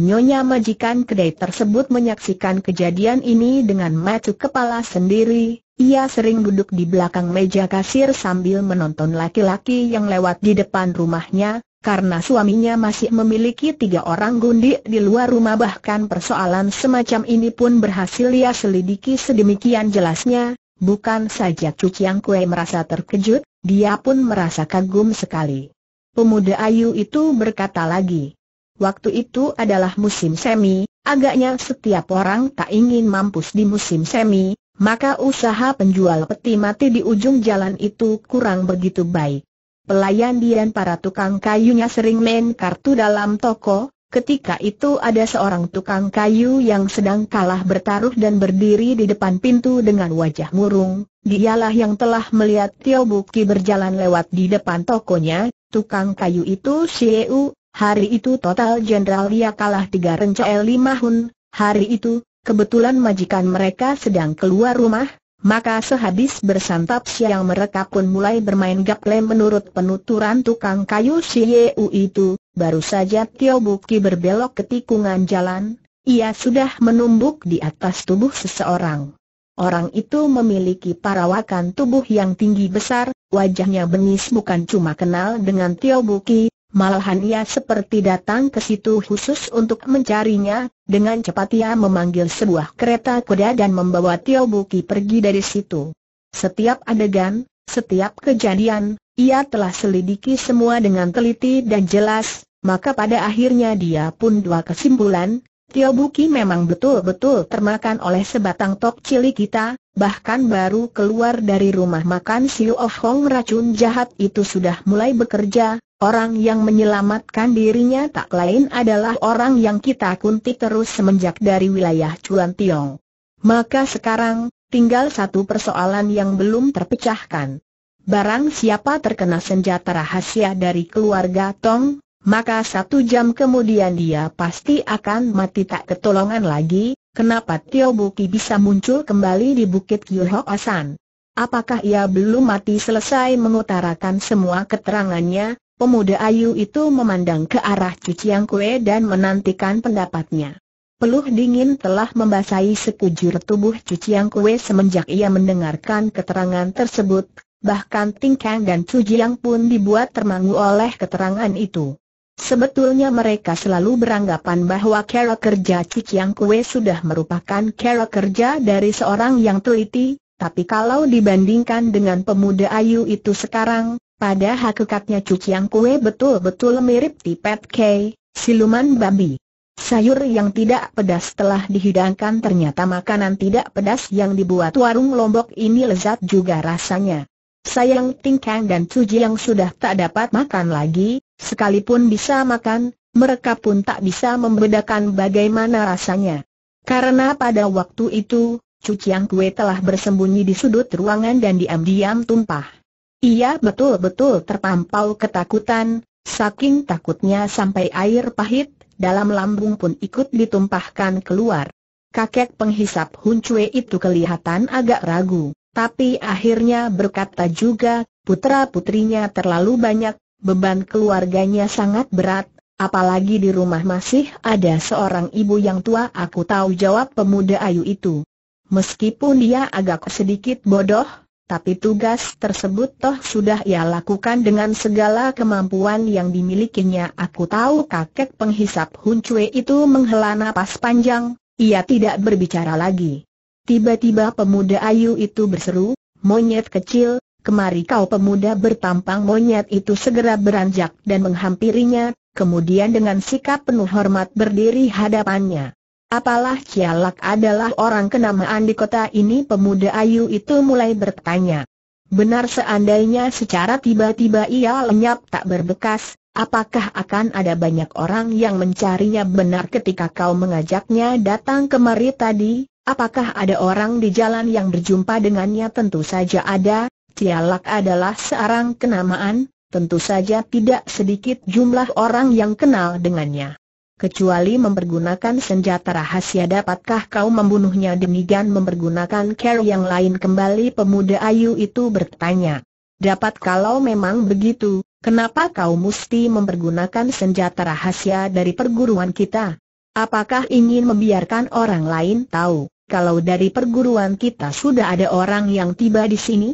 Nyonya majikan kedai tersebut menyaksikan kejadian ini dengan mata kepala sendiri, ia sering duduk di belakang meja kasir sambil menonton laki-laki yang lewat di depan rumahnya, karena suaminya masih memiliki tiga orang gundik di luar rumah bahkan persoalan semacam ini pun berhasil ia selidiki sedemikian jelasnya, bukan saja Cuciang Kue merasa terkejut, dia pun merasa kagum sekali. Pemuda Ayu itu berkata lagi, waktu itu adalah musim semi, agaknya setiap orang tak ingin mampus di musim semi, maka usaha penjual peti mati di ujung jalan itu kurang begitu baik. Pelayan Dian para tukang kayunya sering main kartu dalam toko, ketika itu ada seorang tukang kayu yang sedang kalah bertaruh dan berdiri di depan pintu dengan wajah murung, dialah yang telah melihat Tio Buki berjalan lewat di depan tokonya, tukang kayu itu Sieu, hari itu total jenderal dia kalah tiga rencel lima hun, hari itu, kebetulan majikan mereka sedang keluar rumah, maka sehabis bersantap siang mereka pun mulai bermain gaple menurut penuturan tukang kayu Yeu itu, baru saja Tio Buki berbelok ke tikungan jalan, ia sudah menumbuk di atas tubuh seseorang. Orang itu memiliki parawakan tubuh yang tinggi besar, wajahnya bengis bukan cuma kenal dengan Tio Buki, Malahan ia seperti datang ke situ khusus untuk mencarinya, dengan cepat ia memanggil sebuah kereta kuda dan membawa Tio Buki pergi dari situ. Setiap adegan, setiap kejadian, ia telah selidiki semua dengan teliti dan jelas, maka pada akhirnya dia pun dua kesimpulan, Tio Buki memang betul-betul termakan oleh sebatang tok cili kita, bahkan baru keluar dari rumah makan Siu Of Hong racun jahat itu sudah mulai bekerja, Orang yang menyelamatkan dirinya tak lain adalah orang yang kita kunti terus semenjak dari wilayah Chuan Tiong. Maka sekarang, tinggal satu persoalan yang belum terpecahkan. Barang siapa terkena senjata rahasia dari keluarga Tong, maka satu jam kemudian dia pasti akan mati tak ketolongan lagi, kenapa Tio Buki bisa muncul kembali di Bukit Kiuho Asan. Apakah ia belum mati selesai mengutarakan semua keterangannya, Pemuda Ayu itu memandang ke arah cuciang kue dan menantikan pendapatnya. Peluh dingin telah membasahi sekujur tubuh cuciang kue semenjak ia mendengarkan keterangan tersebut, bahkan Tingkang dan Cuciang pun dibuat termangu oleh keterangan itu. Sebetulnya mereka selalu beranggapan bahwa cara kerja cuciang kue sudah merupakan cara kerja dari seorang yang teliti, tapi kalau dibandingkan dengan pemuda Ayu itu sekarang, pada hakikatnya cucian kue betul-betul mirip tipet kei, siluman babi. Sayur yang tidak pedas telah dihidangkan ternyata makanan tidak pedas yang dibuat warung lombok ini lezat juga rasanya. Sayang Tingkang dan Cuji yang sudah tak dapat makan lagi, sekalipun bisa makan, mereka pun tak bisa membedakan bagaimana rasanya. Karena pada waktu itu, cucian kue telah bersembunyi di sudut ruangan dan diam-diam tumpah. Ia betul-betul terpampau ketakutan, saking takutnya sampai air pahit, dalam lambung pun ikut ditumpahkan keluar. Kakek penghisap Huncue itu kelihatan agak ragu, tapi akhirnya berkata juga, putra-putrinya terlalu banyak, beban keluarganya sangat berat, apalagi di rumah masih ada seorang ibu yang tua aku tahu jawab pemuda ayu itu. Meskipun dia agak sedikit bodoh, tapi tugas tersebut toh sudah ia lakukan dengan segala kemampuan yang dimilikinya Aku tahu kakek penghisap Hun Cui itu menghela napas panjang, ia tidak berbicara lagi Tiba-tiba pemuda ayu itu berseru, monyet kecil, kemari kau pemuda bertampang monyet itu segera beranjak dan menghampirinya, kemudian dengan sikap penuh hormat berdiri hadapannya Apalah Cialak adalah orang kenamaan di kota ini pemuda Ayu itu mulai bertanya. Benar seandainya secara tiba-tiba ia lenyap tak berbekas, apakah akan ada banyak orang yang mencarinya benar ketika kau mengajaknya datang kemari tadi, apakah ada orang di jalan yang berjumpa dengannya tentu saja ada, Cialak adalah seorang kenamaan, tentu saja tidak sedikit jumlah orang yang kenal dengannya kecuali mempergunakan senjata rahasia dapatkah kau membunuhnya demikian mempergunakan care yang lain kembali pemuda ayu itu bertanya. Dapat kalau memang begitu, kenapa kau mesti mempergunakan senjata rahasia dari perguruan kita? Apakah ingin membiarkan orang lain tahu, kalau dari perguruan kita sudah ada orang yang tiba di sini?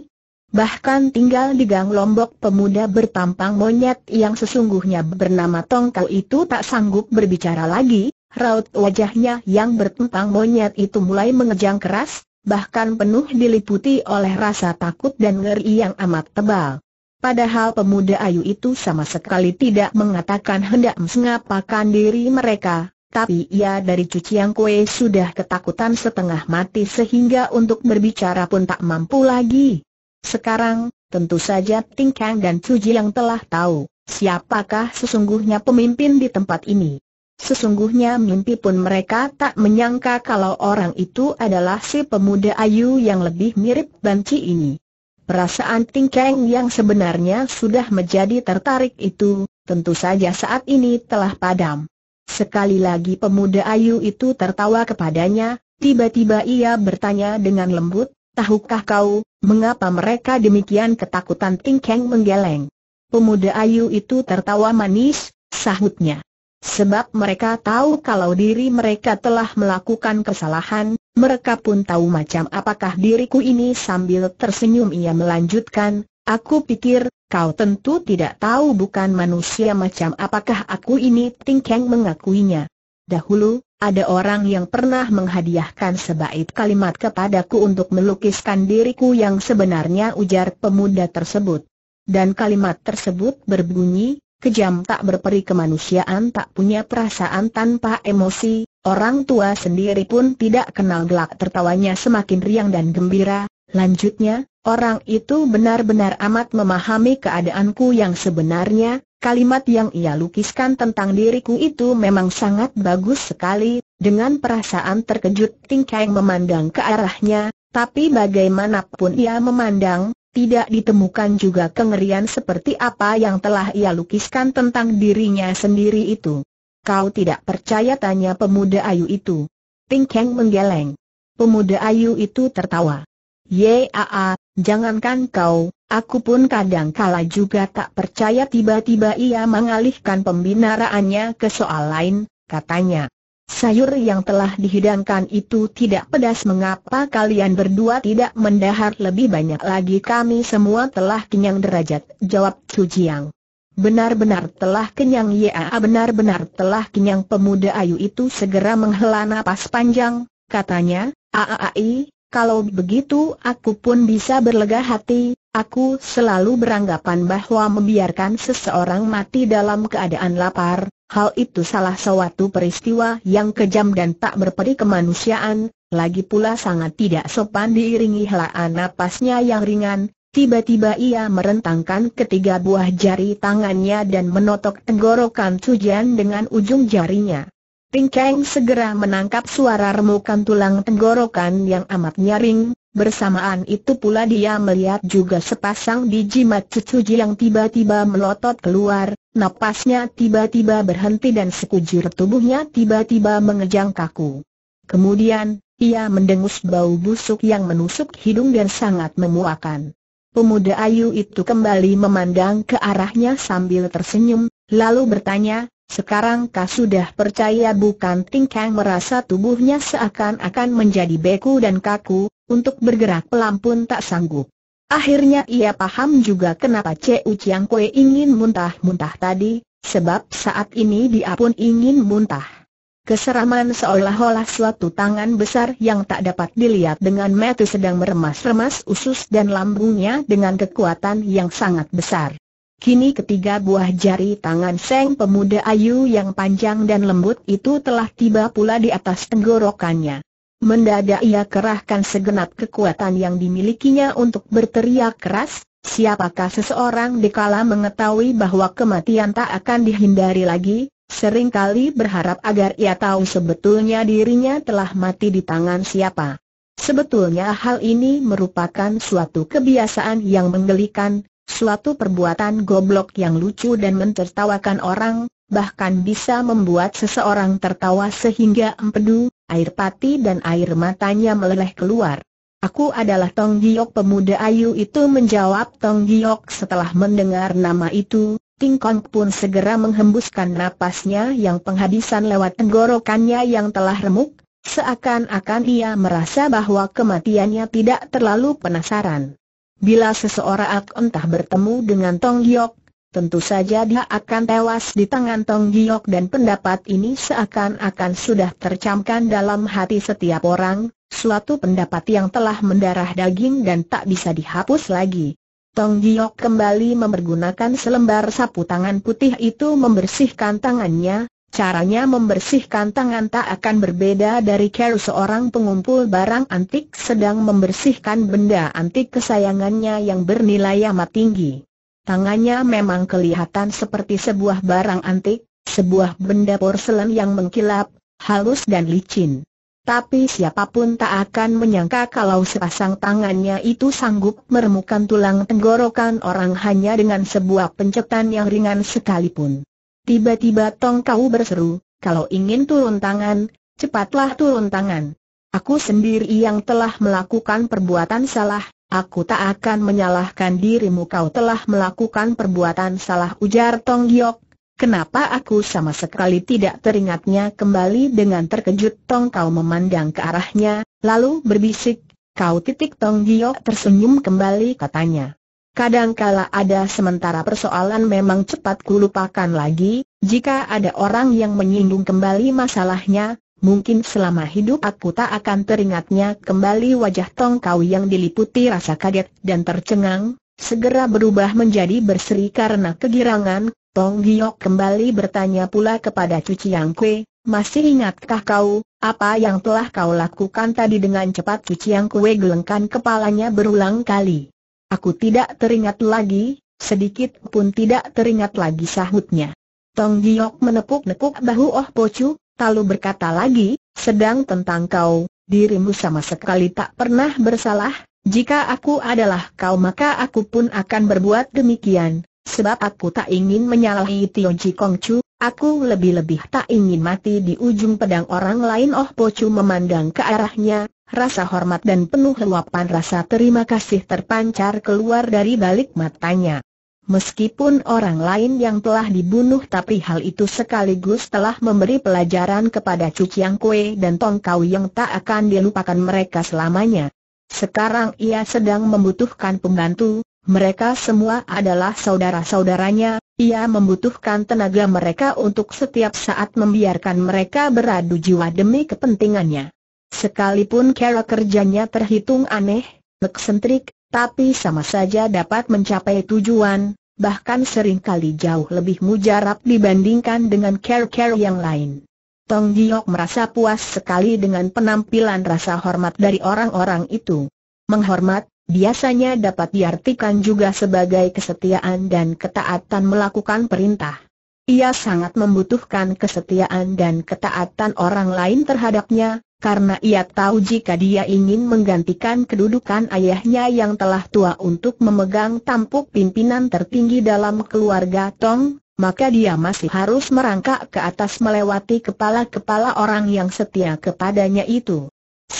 Bahkan tinggal di gang lombok pemuda bertampang monyet yang sesungguhnya bernama Tongkau itu tak sanggup berbicara lagi, raut wajahnya yang bertampang monyet itu mulai mengejang keras, bahkan penuh diliputi oleh rasa takut dan ngeri yang amat tebal. Padahal pemuda ayu itu sama sekali tidak mengatakan hendak mengapakan diri mereka, tapi ia dari cucian kue sudah ketakutan setengah mati sehingga untuk berbicara pun tak mampu lagi. Sekarang, tentu saja Ting Kang dan Cuji yang telah tahu, siapakah sesungguhnya pemimpin di tempat ini. Sesungguhnya mimpi pun mereka tak menyangka kalau orang itu adalah si pemuda Ayu yang lebih mirip Banci ini. Perasaan Ting Kang yang sebenarnya sudah menjadi tertarik itu, tentu saja saat ini telah padam. Sekali lagi pemuda Ayu itu tertawa kepadanya, tiba-tiba ia bertanya dengan lembut, Tahukah kau, mengapa mereka demikian ketakutan Ting menggeleng? Pemuda Ayu itu tertawa manis, sahutnya. Sebab mereka tahu kalau diri mereka telah melakukan kesalahan, mereka pun tahu macam apakah diriku ini sambil tersenyum ia melanjutkan, aku pikir, kau tentu tidak tahu bukan manusia macam apakah aku ini Ting mengakuinya. Dahulu, ada orang yang pernah menghadiahkan sebaik kalimat kepadaku untuk melukiskan diriku yang sebenarnya ujar pemuda tersebut. Dan kalimat tersebut berbunyi, kejam tak berperi kemanusiaan tak punya perasaan tanpa emosi, orang tua sendiri pun tidak kenal gelak tertawanya semakin riang dan gembira. Lanjutnya, orang itu benar-benar amat memahami keadaanku yang sebenarnya, Kalimat yang ia lukiskan tentang diriku itu memang sangat bagus sekali, dengan perasaan terkejut Ting Kang memandang ke arahnya, tapi bagaimanapun ia memandang, tidak ditemukan juga kengerian seperti apa yang telah ia lukiskan tentang dirinya sendiri itu. Kau tidak percaya tanya pemuda ayu itu. Ting Kang menggeleng. Pemuda ayu itu tertawa. Yaa, jangankan kau, Aku pun kadang kala juga tak percaya tiba-tiba ia mengalihkan pembinaraannya ke soal lain, katanya. Sayur yang telah dihidangkan itu tidak pedas mengapa kalian berdua tidak mendahar lebih banyak lagi kami semua telah kenyang derajat, jawab Cujiang. Benar-benar telah kenyang ya benar-benar telah kenyang pemuda ayu itu segera menghela napas panjang, katanya, Aai, kalau begitu aku pun bisa berlega hati, aku selalu beranggapan bahwa membiarkan seseorang mati dalam keadaan lapar, hal itu salah suatu peristiwa yang kejam dan tak berperi kemanusiaan, lagi pula sangat tidak sopan diiringi helaan napasnya yang ringan, tiba-tiba ia merentangkan ketiga buah jari tangannya dan menotok tenggorokan Tujan dengan ujung jarinya. Ting Kang segera menangkap suara remukan tulang tenggorokan yang amat nyaring, bersamaan itu pula dia melihat juga sepasang biji mat cucuji yang tiba-tiba melotot keluar, napasnya tiba-tiba berhenti dan sekujur tubuhnya tiba-tiba mengejang kaku. Kemudian, ia mendengus bau busuk yang menusuk hidung dan sangat memuakan. Pemuda Ayu itu kembali memandang ke arahnya sambil tersenyum, lalu bertanya, sekarang kau sudah percaya bukan Tingkang merasa tubuhnya seakan-akan menjadi beku dan kaku, untuk bergerak pelan pun tak sanggup. Akhirnya ia paham juga kenapa Cu Chiang Kue ingin muntah-muntah tadi, sebab saat ini dia pun ingin muntah. Keseraman seolah-olah suatu tangan besar yang tak dapat dilihat dengan mata sedang meremas-remas usus dan lambungnya dengan kekuatan yang sangat besar. Kini ketiga buah jari tangan Seng pemuda Ayu yang panjang dan lembut itu telah tiba pula di atas tenggorokannya. Mendadak ia kerahkan segenap kekuatan yang dimilikinya untuk berteriak keras, siapakah seseorang dikala mengetahui bahwa kematian tak akan dihindari lagi, seringkali berharap agar ia tahu sebetulnya dirinya telah mati di tangan siapa. Sebetulnya hal ini merupakan suatu kebiasaan yang menggelikan, suatu perbuatan goblok yang lucu dan mentertawakan orang, bahkan bisa membuat seseorang tertawa sehingga empedu, air pati dan air matanya meleleh keluar. Aku adalah Tong Giok pemuda ayu itu menjawab Tong Giok setelah mendengar nama itu, Kong pun segera menghembuskan napasnya yang penghabisan lewat tenggorokannya yang telah remuk, seakan-akan ia merasa bahwa kematiannya tidak terlalu penasaran. Bila seseorang entah bertemu dengan Tong Giok, tentu saja dia akan tewas di tangan Tong Giok dan pendapat ini seakan-akan sudah tercamkan dalam hati setiap orang, suatu pendapat yang telah mendarah daging dan tak bisa dihapus lagi. Tong Giok kembali memergunakan selembar sapu tangan putih itu membersihkan tangannya, Caranya membersihkan tangan tak akan berbeda dari cara seorang pengumpul barang antik sedang membersihkan benda antik kesayangannya yang bernilai amat tinggi. Tangannya memang kelihatan seperti sebuah barang antik, sebuah benda porselen yang mengkilap, halus dan licin. Tapi siapapun tak akan menyangka kalau sepasang tangannya itu sanggup meremukan tulang tenggorokan orang hanya dengan sebuah pencetan yang ringan sekalipun. Tiba-tiba Tong Kau berseru, kalau ingin turun tangan, cepatlah turun tangan. Aku sendiri yang telah melakukan perbuatan salah, aku tak akan menyalahkan dirimu kau telah melakukan perbuatan salah ujar Tong Giok. Kenapa aku sama sekali tidak teringatnya kembali dengan terkejut Tong Kau memandang ke arahnya, lalu berbisik, kau titik Tong Giok tersenyum kembali katanya. Kadangkala ada sementara persoalan memang cepat kulupakan lagi, jika ada orang yang menyinggung kembali masalahnya, mungkin selama hidup aku tak akan teringatnya kembali wajah Tong Kau yang diliputi rasa kaget dan tercengang, segera berubah menjadi berseri karena kegirangan, Tong Giok kembali bertanya pula kepada Cuci Yang Kue, masih ingatkah kau, apa yang telah kau lakukan tadi dengan cepat Cuci Yang Kue gelengkan kepalanya berulang kali. Aku tidak teringat lagi, sedikit pun tidak teringat lagi sahutnya. Tong Giok menepuk-nepuk bahu Oh Pocu, lalu berkata lagi, sedang tentang kau, dirimu sama sekali tak pernah bersalah, jika aku adalah kau maka aku pun akan berbuat demikian, sebab aku tak ingin menyalahi Tio Ji Kong Chu, Aku lebih-lebih tak ingin mati di ujung pedang orang lain Oh Pocu memandang ke arahnya, rasa hormat dan penuh luapan rasa terima kasih terpancar keluar dari balik matanya. Meskipun orang lain yang telah dibunuh tapi hal itu sekaligus telah memberi pelajaran kepada Cukiang Kue dan Tong Kau yang tak akan dilupakan mereka selamanya. Sekarang ia sedang membutuhkan pembantu, mereka semua adalah saudara-saudaranya, ia membutuhkan tenaga mereka untuk setiap saat membiarkan mereka beradu jiwa demi kepentingannya. Sekalipun cara kerjanya terhitung aneh, eksentrik, tapi sama saja dapat mencapai tujuan, bahkan seringkali jauh lebih mujarab dibandingkan dengan care-care yang lain. Tong Jiok merasa puas sekali dengan penampilan rasa hormat dari orang-orang itu. Menghormat, biasanya dapat diartikan juga sebagai kesetiaan dan ketaatan melakukan perintah. Ia sangat membutuhkan kesetiaan dan ketaatan orang lain terhadapnya, karena ia tahu jika dia ingin menggantikan kedudukan ayahnya yang telah tua untuk memegang tampuk pimpinan tertinggi dalam keluarga Tong, maka dia masih harus merangkak ke atas melewati kepala-kepala orang yang setia kepadanya itu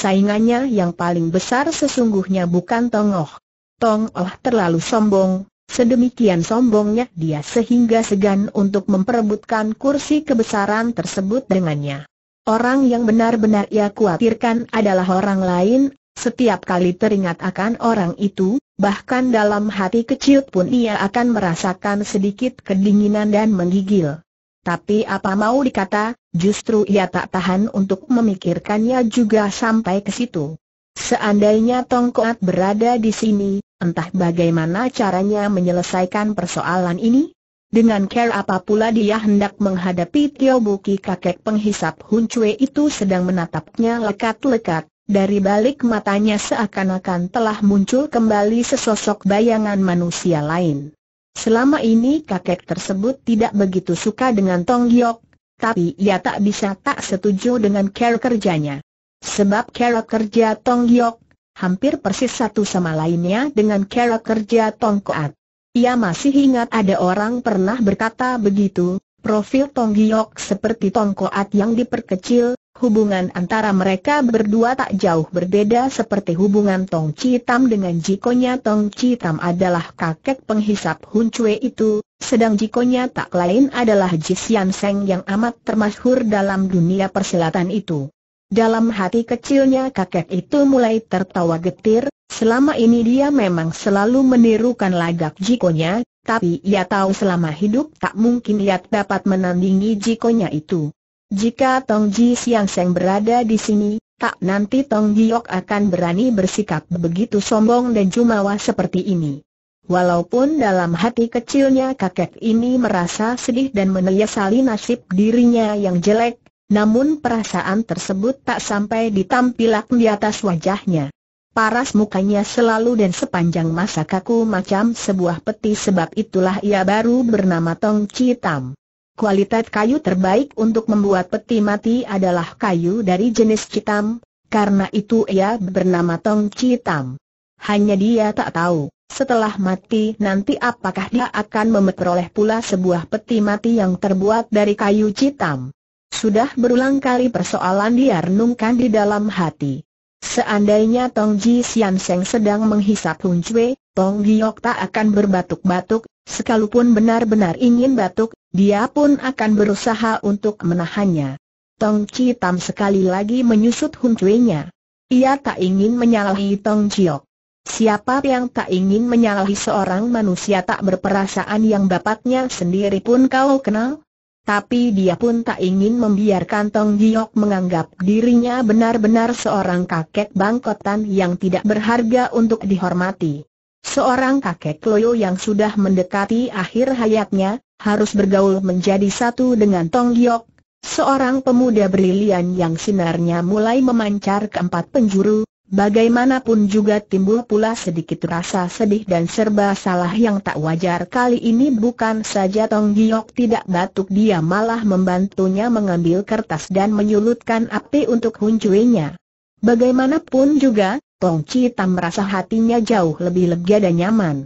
saingannya yang paling besar sesungguhnya bukan Tongoh. Tongoh terlalu sombong, sedemikian sombongnya dia sehingga segan untuk memperebutkan kursi kebesaran tersebut dengannya. Orang yang benar-benar ia khawatirkan adalah orang lain, setiap kali teringat akan orang itu, bahkan dalam hati kecil pun ia akan merasakan sedikit kedinginan dan menggigil. Tapi apa mau dikata, justru ia tak tahan untuk memikirkannya juga sampai ke situ. Seandainya Tongkoat berada di sini, entah bagaimana caranya menyelesaikan persoalan ini? Dengan care apa pula dia hendak menghadapi Tio Buki kakek penghisap Hun Cui itu sedang menatapnya lekat-lekat, dari balik matanya seakan-akan telah muncul kembali sesosok bayangan manusia lain. Selama ini kakek tersebut tidak begitu suka dengan Tong Giok, tapi ia tak bisa tak setuju dengan cara kerjanya. Sebab cara kerja Tong Giok, hampir persis satu sama lainnya dengan cara kerja Tong Koat. Ia masih ingat ada orang pernah berkata begitu, profil Tong Giok seperti Tong Koat yang diperkecil, hubungan antara mereka berdua tak jauh berbeda seperti hubungan Tong Citam Tam dengan jikonya Tong Citam Tam adalah kakek penghisap Hun Chue itu, sedang jikonya tak lain adalah Jisian Sian Seng yang amat termasyhur dalam dunia persilatan itu. Dalam hati kecilnya kakek itu mulai tertawa getir, selama ini dia memang selalu menirukan lagak jikonya, tapi ia tahu selama hidup tak mungkin ia dapat menandingi jikonya itu. Jika Tong Ji Siang Seng berada di sini, tak nanti Tong Giok akan berani bersikap begitu sombong dan jumawa seperti ini. Walaupun dalam hati kecilnya kakek ini merasa sedih dan menyesali nasib dirinya yang jelek, namun perasaan tersebut tak sampai ditampilak di atas wajahnya. Paras mukanya selalu dan sepanjang masa kaku macam sebuah peti sebab itulah ia baru bernama Tong Tam. Kualitas kayu terbaik untuk membuat peti mati adalah kayu dari jenis citam, karena itu ia bernama Tong Citam. Hanya dia tak tahu, setelah mati nanti apakah dia akan memperoleh pula sebuah peti mati yang terbuat dari kayu citam. Sudah berulang kali persoalan dia renungkan di dalam hati. Seandainya Tong Ji Sian Seng sedang menghisap Hun Cui, Tong Giok tak akan berbatuk-batuk, sekalipun benar-benar ingin batuk, dia pun akan berusaha untuk menahannya. Tong Chi Tam sekali lagi menyusut Cui-nya. Ia tak ingin menyalahi Tong Chiok. Siapa yang tak ingin menyalahi seorang manusia tak berperasaan yang bapaknya sendiri pun kau kenal? Tapi dia pun tak ingin membiarkan Tong Giok menganggap dirinya benar-benar seorang kakek bangkotan yang tidak berharga untuk dihormati. Seorang kakek loyo yang sudah mendekati akhir hayatnya, harus bergaul menjadi satu dengan Tong Giok, seorang pemuda brilian yang sinarnya mulai memancar ke empat penjuru, bagaimanapun juga timbul pula sedikit rasa sedih dan serba salah yang tak wajar kali ini bukan saja Tong Giok tidak batuk dia malah membantunya mengambil kertas dan menyulutkan api untuk huncuinya. Bagaimanapun juga, Tong Cita merasa hatinya jauh lebih lega dan nyaman.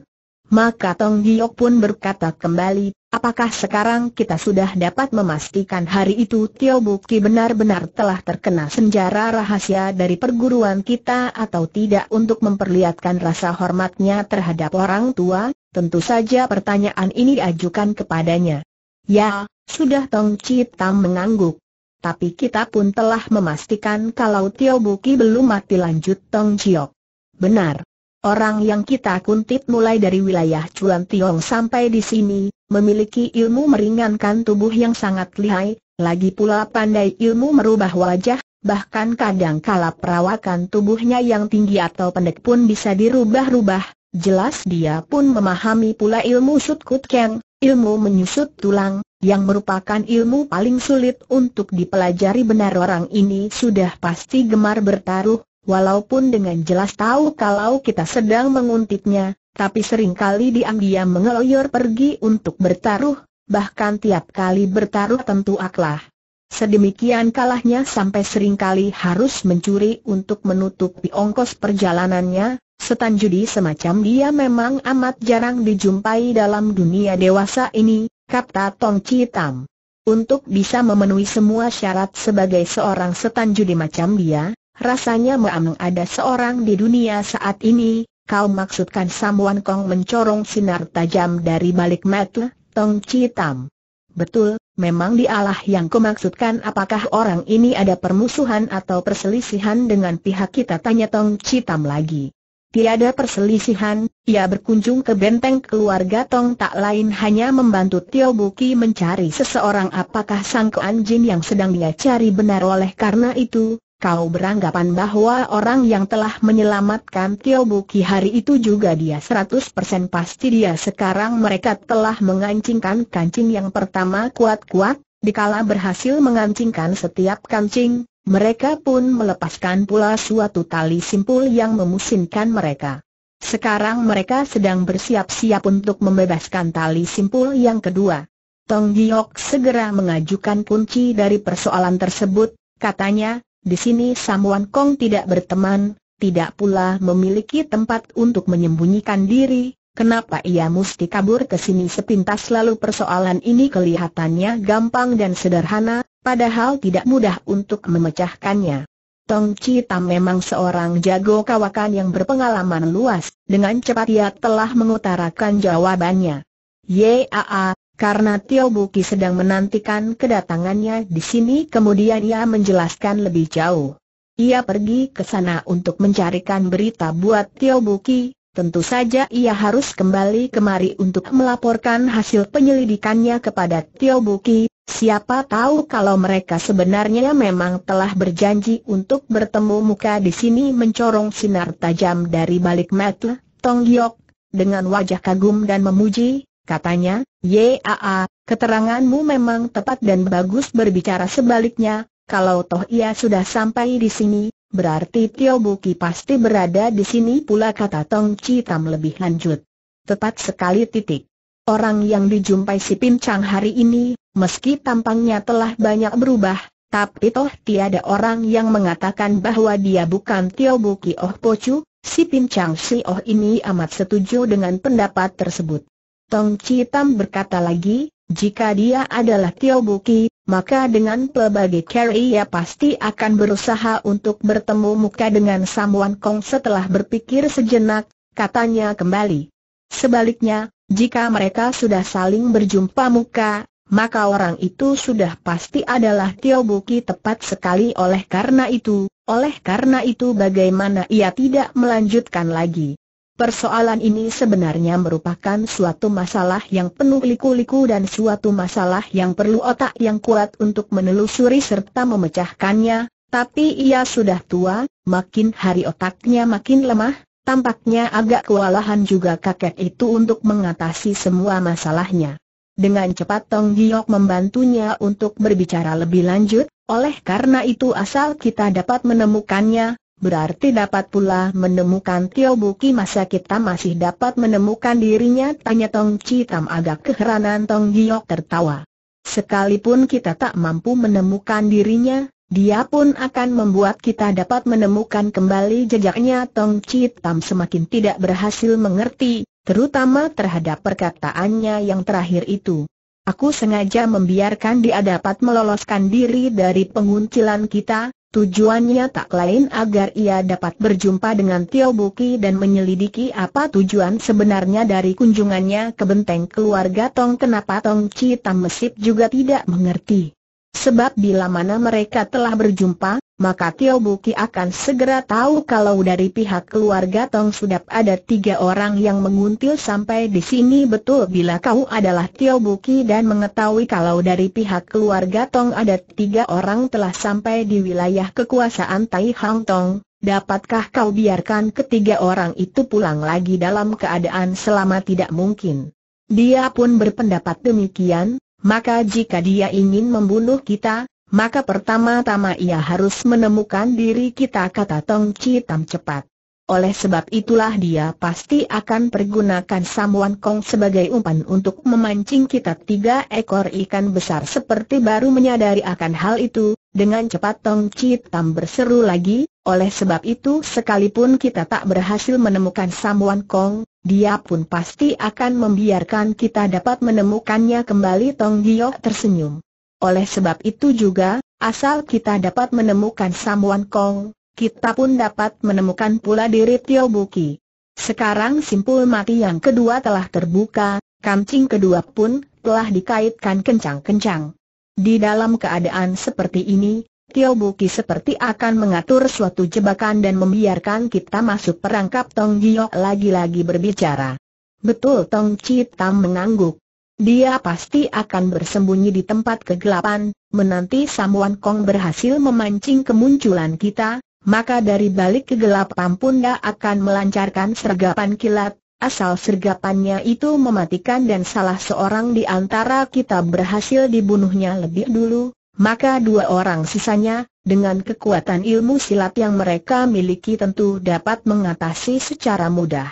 Maka Tong Giok pun berkata kembali, Apakah sekarang kita sudah dapat memastikan hari itu Tio Buki benar-benar telah terkena senjara rahasia dari perguruan kita atau tidak untuk memperlihatkan rasa hormatnya terhadap orang tua? Tentu saja pertanyaan ini diajukan kepadanya. Ya, sudah Tong Citam mengangguk. Tapi kita pun telah memastikan kalau Tio Buki belum mati lanjut Tong Ciok. Benar. Orang yang kita kuntit mulai dari wilayah Chuan Tiong sampai di sini, memiliki ilmu meringankan tubuh yang sangat lihai, lagi pula pandai ilmu merubah wajah, bahkan kadang kala perawakan tubuhnya yang tinggi atau pendek pun bisa dirubah-rubah, jelas dia pun memahami pula ilmu Shut Kut Keng, ilmu menyusut tulang, yang merupakan ilmu paling sulit untuk dipelajari benar orang ini sudah pasti gemar bertaruh, walaupun dengan jelas tahu kalau kita sedang menguntitnya, tapi seringkali diam-diam mengeloyor pergi untuk bertaruh, bahkan tiap kali bertaruh tentu aklah. Sedemikian kalahnya sampai seringkali harus mencuri untuk menutupi ongkos perjalanannya, setan judi semacam dia memang amat jarang dijumpai dalam dunia dewasa ini, kata Tong Citam. Untuk bisa memenuhi semua syarat sebagai seorang setan judi macam dia, rasanya memang ada seorang di dunia saat ini, Kau maksudkan Samuan Kong mencorong sinar tajam dari balik mata, Tong Chi Tam. Betul, memang dialah yang kumaksudkan apakah orang ini ada permusuhan atau perselisihan dengan pihak kita tanya Tong Chi Tam lagi. Tiada perselisihan, ia berkunjung ke benteng keluarga Tong tak lain hanya membantu Tio Buki mencari seseorang apakah sang Kuan Jin yang sedang dia cari benar oleh karena itu, kau beranggapan bahwa orang yang telah menyelamatkan Tio Buki hari itu juga dia 100% pasti dia sekarang mereka telah mengancingkan kancing yang pertama kuat-kuat, dikala berhasil mengancingkan setiap kancing, mereka pun melepaskan pula suatu tali simpul yang memusinkan mereka. Sekarang mereka sedang bersiap-siap untuk membebaskan tali simpul yang kedua. Tong Giok segera mengajukan kunci dari persoalan tersebut, katanya, di sini Samuan Kong tidak berteman, tidak pula memiliki tempat untuk menyembunyikan diri, Kenapa ia mesti kabur ke sini sepintas lalu persoalan ini kelihatannya gampang dan sederhana, padahal tidak mudah untuk memecahkannya. Tong Chi Tam memang seorang jago kawakan yang berpengalaman luas, dengan cepat ia telah mengutarakan jawabannya. Yaa, karena Tio Buki sedang menantikan kedatangannya di sini kemudian ia menjelaskan lebih jauh. Ia pergi ke sana untuk mencarikan berita buat Tio Buki, tentu saja ia harus kembali kemari untuk melaporkan hasil penyelidikannya kepada Tio Buki, siapa tahu kalau mereka sebenarnya memang telah berjanji untuk bertemu muka di sini mencorong sinar tajam dari balik mata, Tong Yok, dengan wajah kagum dan memuji, Katanya, Yaa, keteranganmu memang tepat dan bagus berbicara sebaliknya, kalau toh ia sudah sampai di sini, berarti Tio Buki pasti berada di sini pula kata Tong Citam lebih lanjut. Tepat sekali titik. Orang yang dijumpai si Pincang hari ini, meski tampangnya telah banyak berubah, tapi toh tiada orang yang mengatakan bahwa dia bukan Tio Buki Oh Pocu, si Pincang Si Oh ini amat setuju dengan pendapat tersebut. Tong Citam berkata lagi, jika dia adalah Tio Buki, maka dengan pelbagai cara ia pasti akan berusaha untuk bertemu muka dengan Samuan Kong setelah berpikir sejenak, katanya kembali. Sebaliknya, jika mereka sudah saling berjumpa muka, maka orang itu sudah pasti adalah Tio Buki tepat sekali oleh karena itu, oleh karena itu bagaimana ia tidak melanjutkan lagi. Persoalan ini sebenarnya merupakan suatu masalah yang penuh liku-liku dan suatu masalah yang perlu otak yang kuat untuk menelusuri serta memecahkannya, tapi ia sudah tua, makin hari otaknya makin lemah, tampaknya agak kewalahan juga kakek itu untuk mengatasi semua masalahnya. Dengan cepat Tong Giok membantunya untuk berbicara lebih lanjut, oleh karena itu asal kita dapat menemukannya, berarti dapat pula menemukan Tio Buki masa kita masih dapat menemukan dirinya tanya Tong Chi Tam agak keheranan Tong Giok tertawa. Sekalipun kita tak mampu menemukan dirinya, dia pun akan membuat kita dapat menemukan kembali jejaknya Tong Chi Tam semakin tidak berhasil mengerti, terutama terhadap perkataannya yang terakhir itu. Aku sengaja membiarkan dia dapat meloloskan diri dari penguncilan kita, Tujuannya tak lain agar ia dapat berjumpa dengan Tio Buki dan menyelidiki apa tujuan sebenarnya dari kunjungannya ke benteng keluarga Tong kenapa Tong Ci Tam Mesip juga tidak mengerti. Sebab bila mana mereka telah berjumpa, maka Tio Buki akan segera tahu kalau dari pihak keluarga Tong sudah ada tiga orang yang menguntil sampai di sini betul bila kau adalah Tio Buki dan mengetahui kalau dari pihak keluarga Tong ada tiga orang telah sampai di wilayah kekuasaan Tai Hang Tong. Dapatkah kau biarkan ketiga orang itu pulang lagi dalam keadaan selama tidak mungkin? Dia pun berpendapat demikian, maka jika dia ingin membunuh kita, maka pertama-tama ia harus menemukan diri kita kata Tong Chi Tam cepat. Oleh sebab itulah dia pasti akan pergunakan Samuan Kong sebagai umpan untuk memancing kita tiga ekor ikan besar seperti baru menyadari akan hal itu, dengan cepat Tong Chi Tam berseru lagi, oleh sebab itu sekalipun kita tak berhasil menemukan Samuan Kong, dia pun pasti akan membiarkan kita dapat menemukannya kembali Tong Giok tersenyum. Oleh sebab itu juga, asal kita dapat menemukan Samuan Kong, kita pun dapat menemukan pula diri Tio Buki. Sekarang simpul mati yang kedua telah terbuka, kancing kedua pun telah dikaitkan kencang-kencang. Di dalam keadaan seperti ini, Tio Buki seperti akan mengatur suatu jebakan dan membiarkan kita masuk perangkap Tong Giok lagi-lagi berbicara. Betul Tong Chi Tam mengangguk. Dia pasti akan bersembunyi di tempat kegelapan, menanti Samuan Kong berhasil memancing kemunculan kita, maka dari balik kegelapan pun dia akan melancarkan sergapan kilat, asal sergapannya itu mematikan dan salah seorang di antara kita berhasil dibunuhnya lebih dulu, maka dua orang sisanya, dengan kekuatan ilmu silat yang mereka miliki tentu dapat mengatasi secara mudah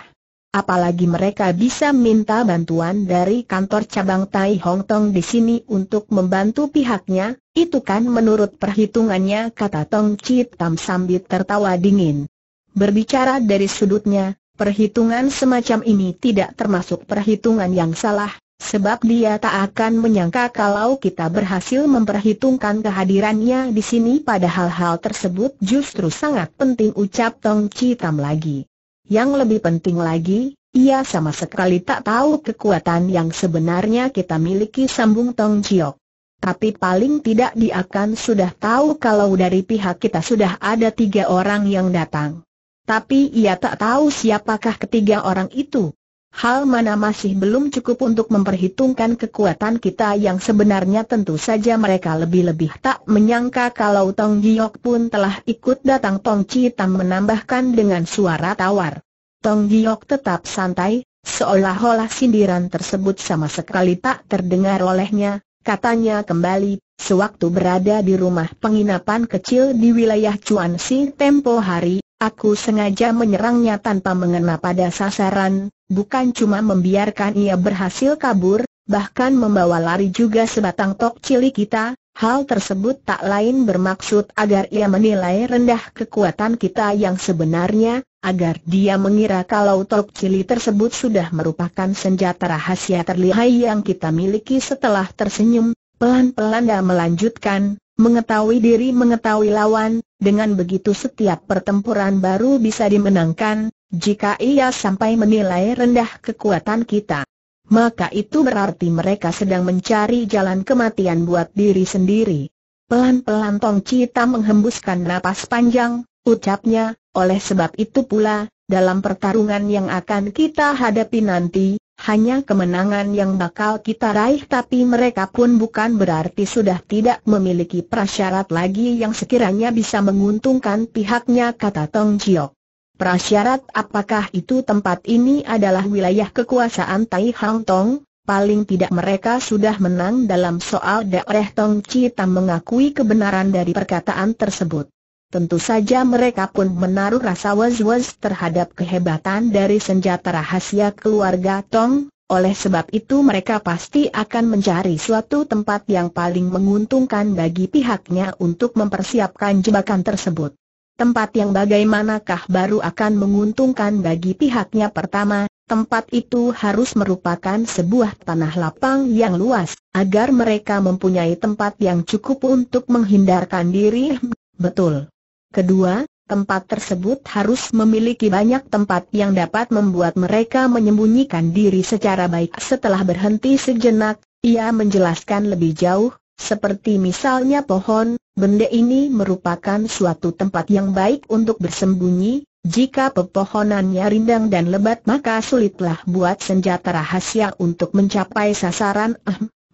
apalagi mereka bisa minta bantuan dari kantor cabang Tai Hong Tong di sini untuk membantu pihaknya, itu kan menurut perhitungannya kata Tong Chit Tam sambil tertawa dingin. Berbicara dari sudutnya, perhitungan semacam ini tidak termasuk perhitungan yang salah, sebab dia tak akan menyangka kalau kita berhasil memperhitungkan kehadirannya di sini pada hal hal tersebut justru sangat penting ucap Tong Tam lagi. Yang lebih penting lagi, ia sama sekali tak tahu kekuatan yang sebenarnya kita miliki sambung Tong Jiok. Tapi paling tidak dia akan sudah tahu kalau dari pihak kita sudah ada tiga orang yang datang. Tapi ia tak tahu siapakah ketiga orang itu. Hal mana masih belum cukup untuk memperhitungkan kekuatan kita yang sebenarnya tentu saja mereka lebih-lebih tak menyangka kalau Tong Giok pun telah ikut datang Tong Chi Tam menambahkan dengan suara tawar. Tong Giok tetap santai, seolah-olah sindiran tersebut sama sekali tak terdengar olehnya, katanya kembali, sewaktu berada di rumah penginapan kecil di wilayah Si tempo hari, Aku sengaja menyerangnya tanpa mengena pada sasaran, bukan cuma membiarkan ia berhasil kabur, bahkan membawa lari juga sebatang tok cilik kita. Hal tersebut tak lain bermaksud agar ia menilai rendah kekuatan kita yang sebenarnya, agar dia mengira kalau tok cili tersebut sudah merupakan senjata rahasia terlihai yang kita miliki setelah tersenyum. Pelan-pelan dia melanjutkan, Mengetahui diri mengetahui lawan, dengan begitu setiap pertempuran baru bisa dimenangkan, jika ia sampai menilai rendah kekuatan kita. Maka itu berarti mereka sedang mencari jalan kematian buat diri sendiri. Pelan-pelan Tong Cita menghembuskan napas panjang, ucapnya, oleh sebab itu pula, dalam pertarungan yang akan kita hadapi nanti, hanya kemenangan yang bakal kita raih tapi mereka pun bukan berarti sudah tidak memiliki prasyarat lagi yang sekiranya bisa menguntungkan pihaknya kata Tong Jiok. Prasyarat apakah itu tempat ini adalah wilayah kekuasaan Tai Hang Tong? Paling tidak mereka sudah menang dalam soal daerah Tong Chi Tam mengakui kebenaran dari perkataan tersebut. Tentu saja mereka pun menaruh rasa was-was terhadap kehebatan dari senjata rahasia keluarga Tong, oleh sebab itu mereka pasti akan mencari suatu tempat yang paling menguntungkan bagi pihaknya untuk mempersiapkan jebakan tersebut. Tempat yang bagaimanakah baru akan menguntungkan bagi pihaknya pertama, tempat itu harus merupakan sebuah tanah lapang yang luas, agar mereka mempunyai tempat yang cukup untuk menghindarkan diri, betul. Kedua, tempat tersebut harus memiliki banyak tempat yang dapat membuat mereka menyembunyikan diri secara baik. Setelah berhenti sejenak, ia menjelaskan lebih jauh, seperti misalnya pohon, benda ini merupakan suatu tempat yang baik untuk bersembunyi, jika pepohonannya rindang dan lebat maka sulitlah buat senjata rahasia untuk mencapai sasaran.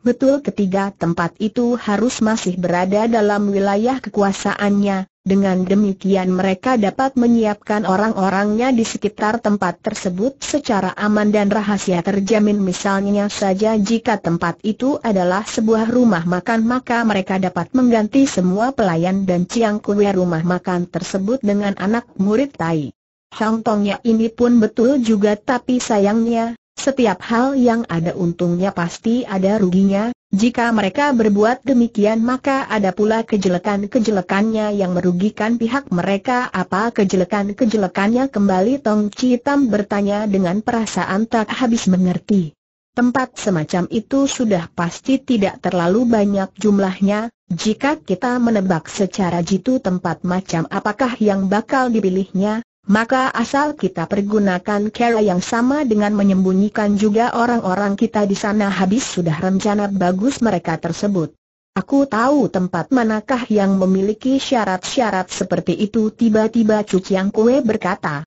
betul ketiga tempat itu harus masih berada dalam wilayah kekuasaannya, dengan demikian mereka dapat menyiapkan orang-orangnya di sekitar tempat tersebut secara aman dan rahasia terjamin misalnya saja jika tempat itu adalah sebuah rumah makan maka mereka dapat mengganti semua pelayan dan ciang kue rumah makan tersebut dengan anak murid Tai. Hang ini pun betul juga tapi sayangnya, setiap hal yang ada untungnya pasti ada ruginya, jika mereka berbuat demikian maka ada pula kejelekan-kejelekannya yang merugikan pihak mereka Apa kejelekan-kejelekannya kembali Tong Citam bertanya dengan perasaan tak habis mengerti Tempat semacam itu sudah pasti tidak terlalu banyak jumlahnya Jika kita menebak secara jitu tempat macam apakah yang bakal dipilihnya maka asal kita pergunakan cara yang sama dengan menyembunyikan juga orang-orang kita di sana habis sudah rencana bagus mereka tersebut. Aku tahu tempat manakah yang memiliki syarat-syarat seperti itu tiba-tiba Cuciang Kue berkata.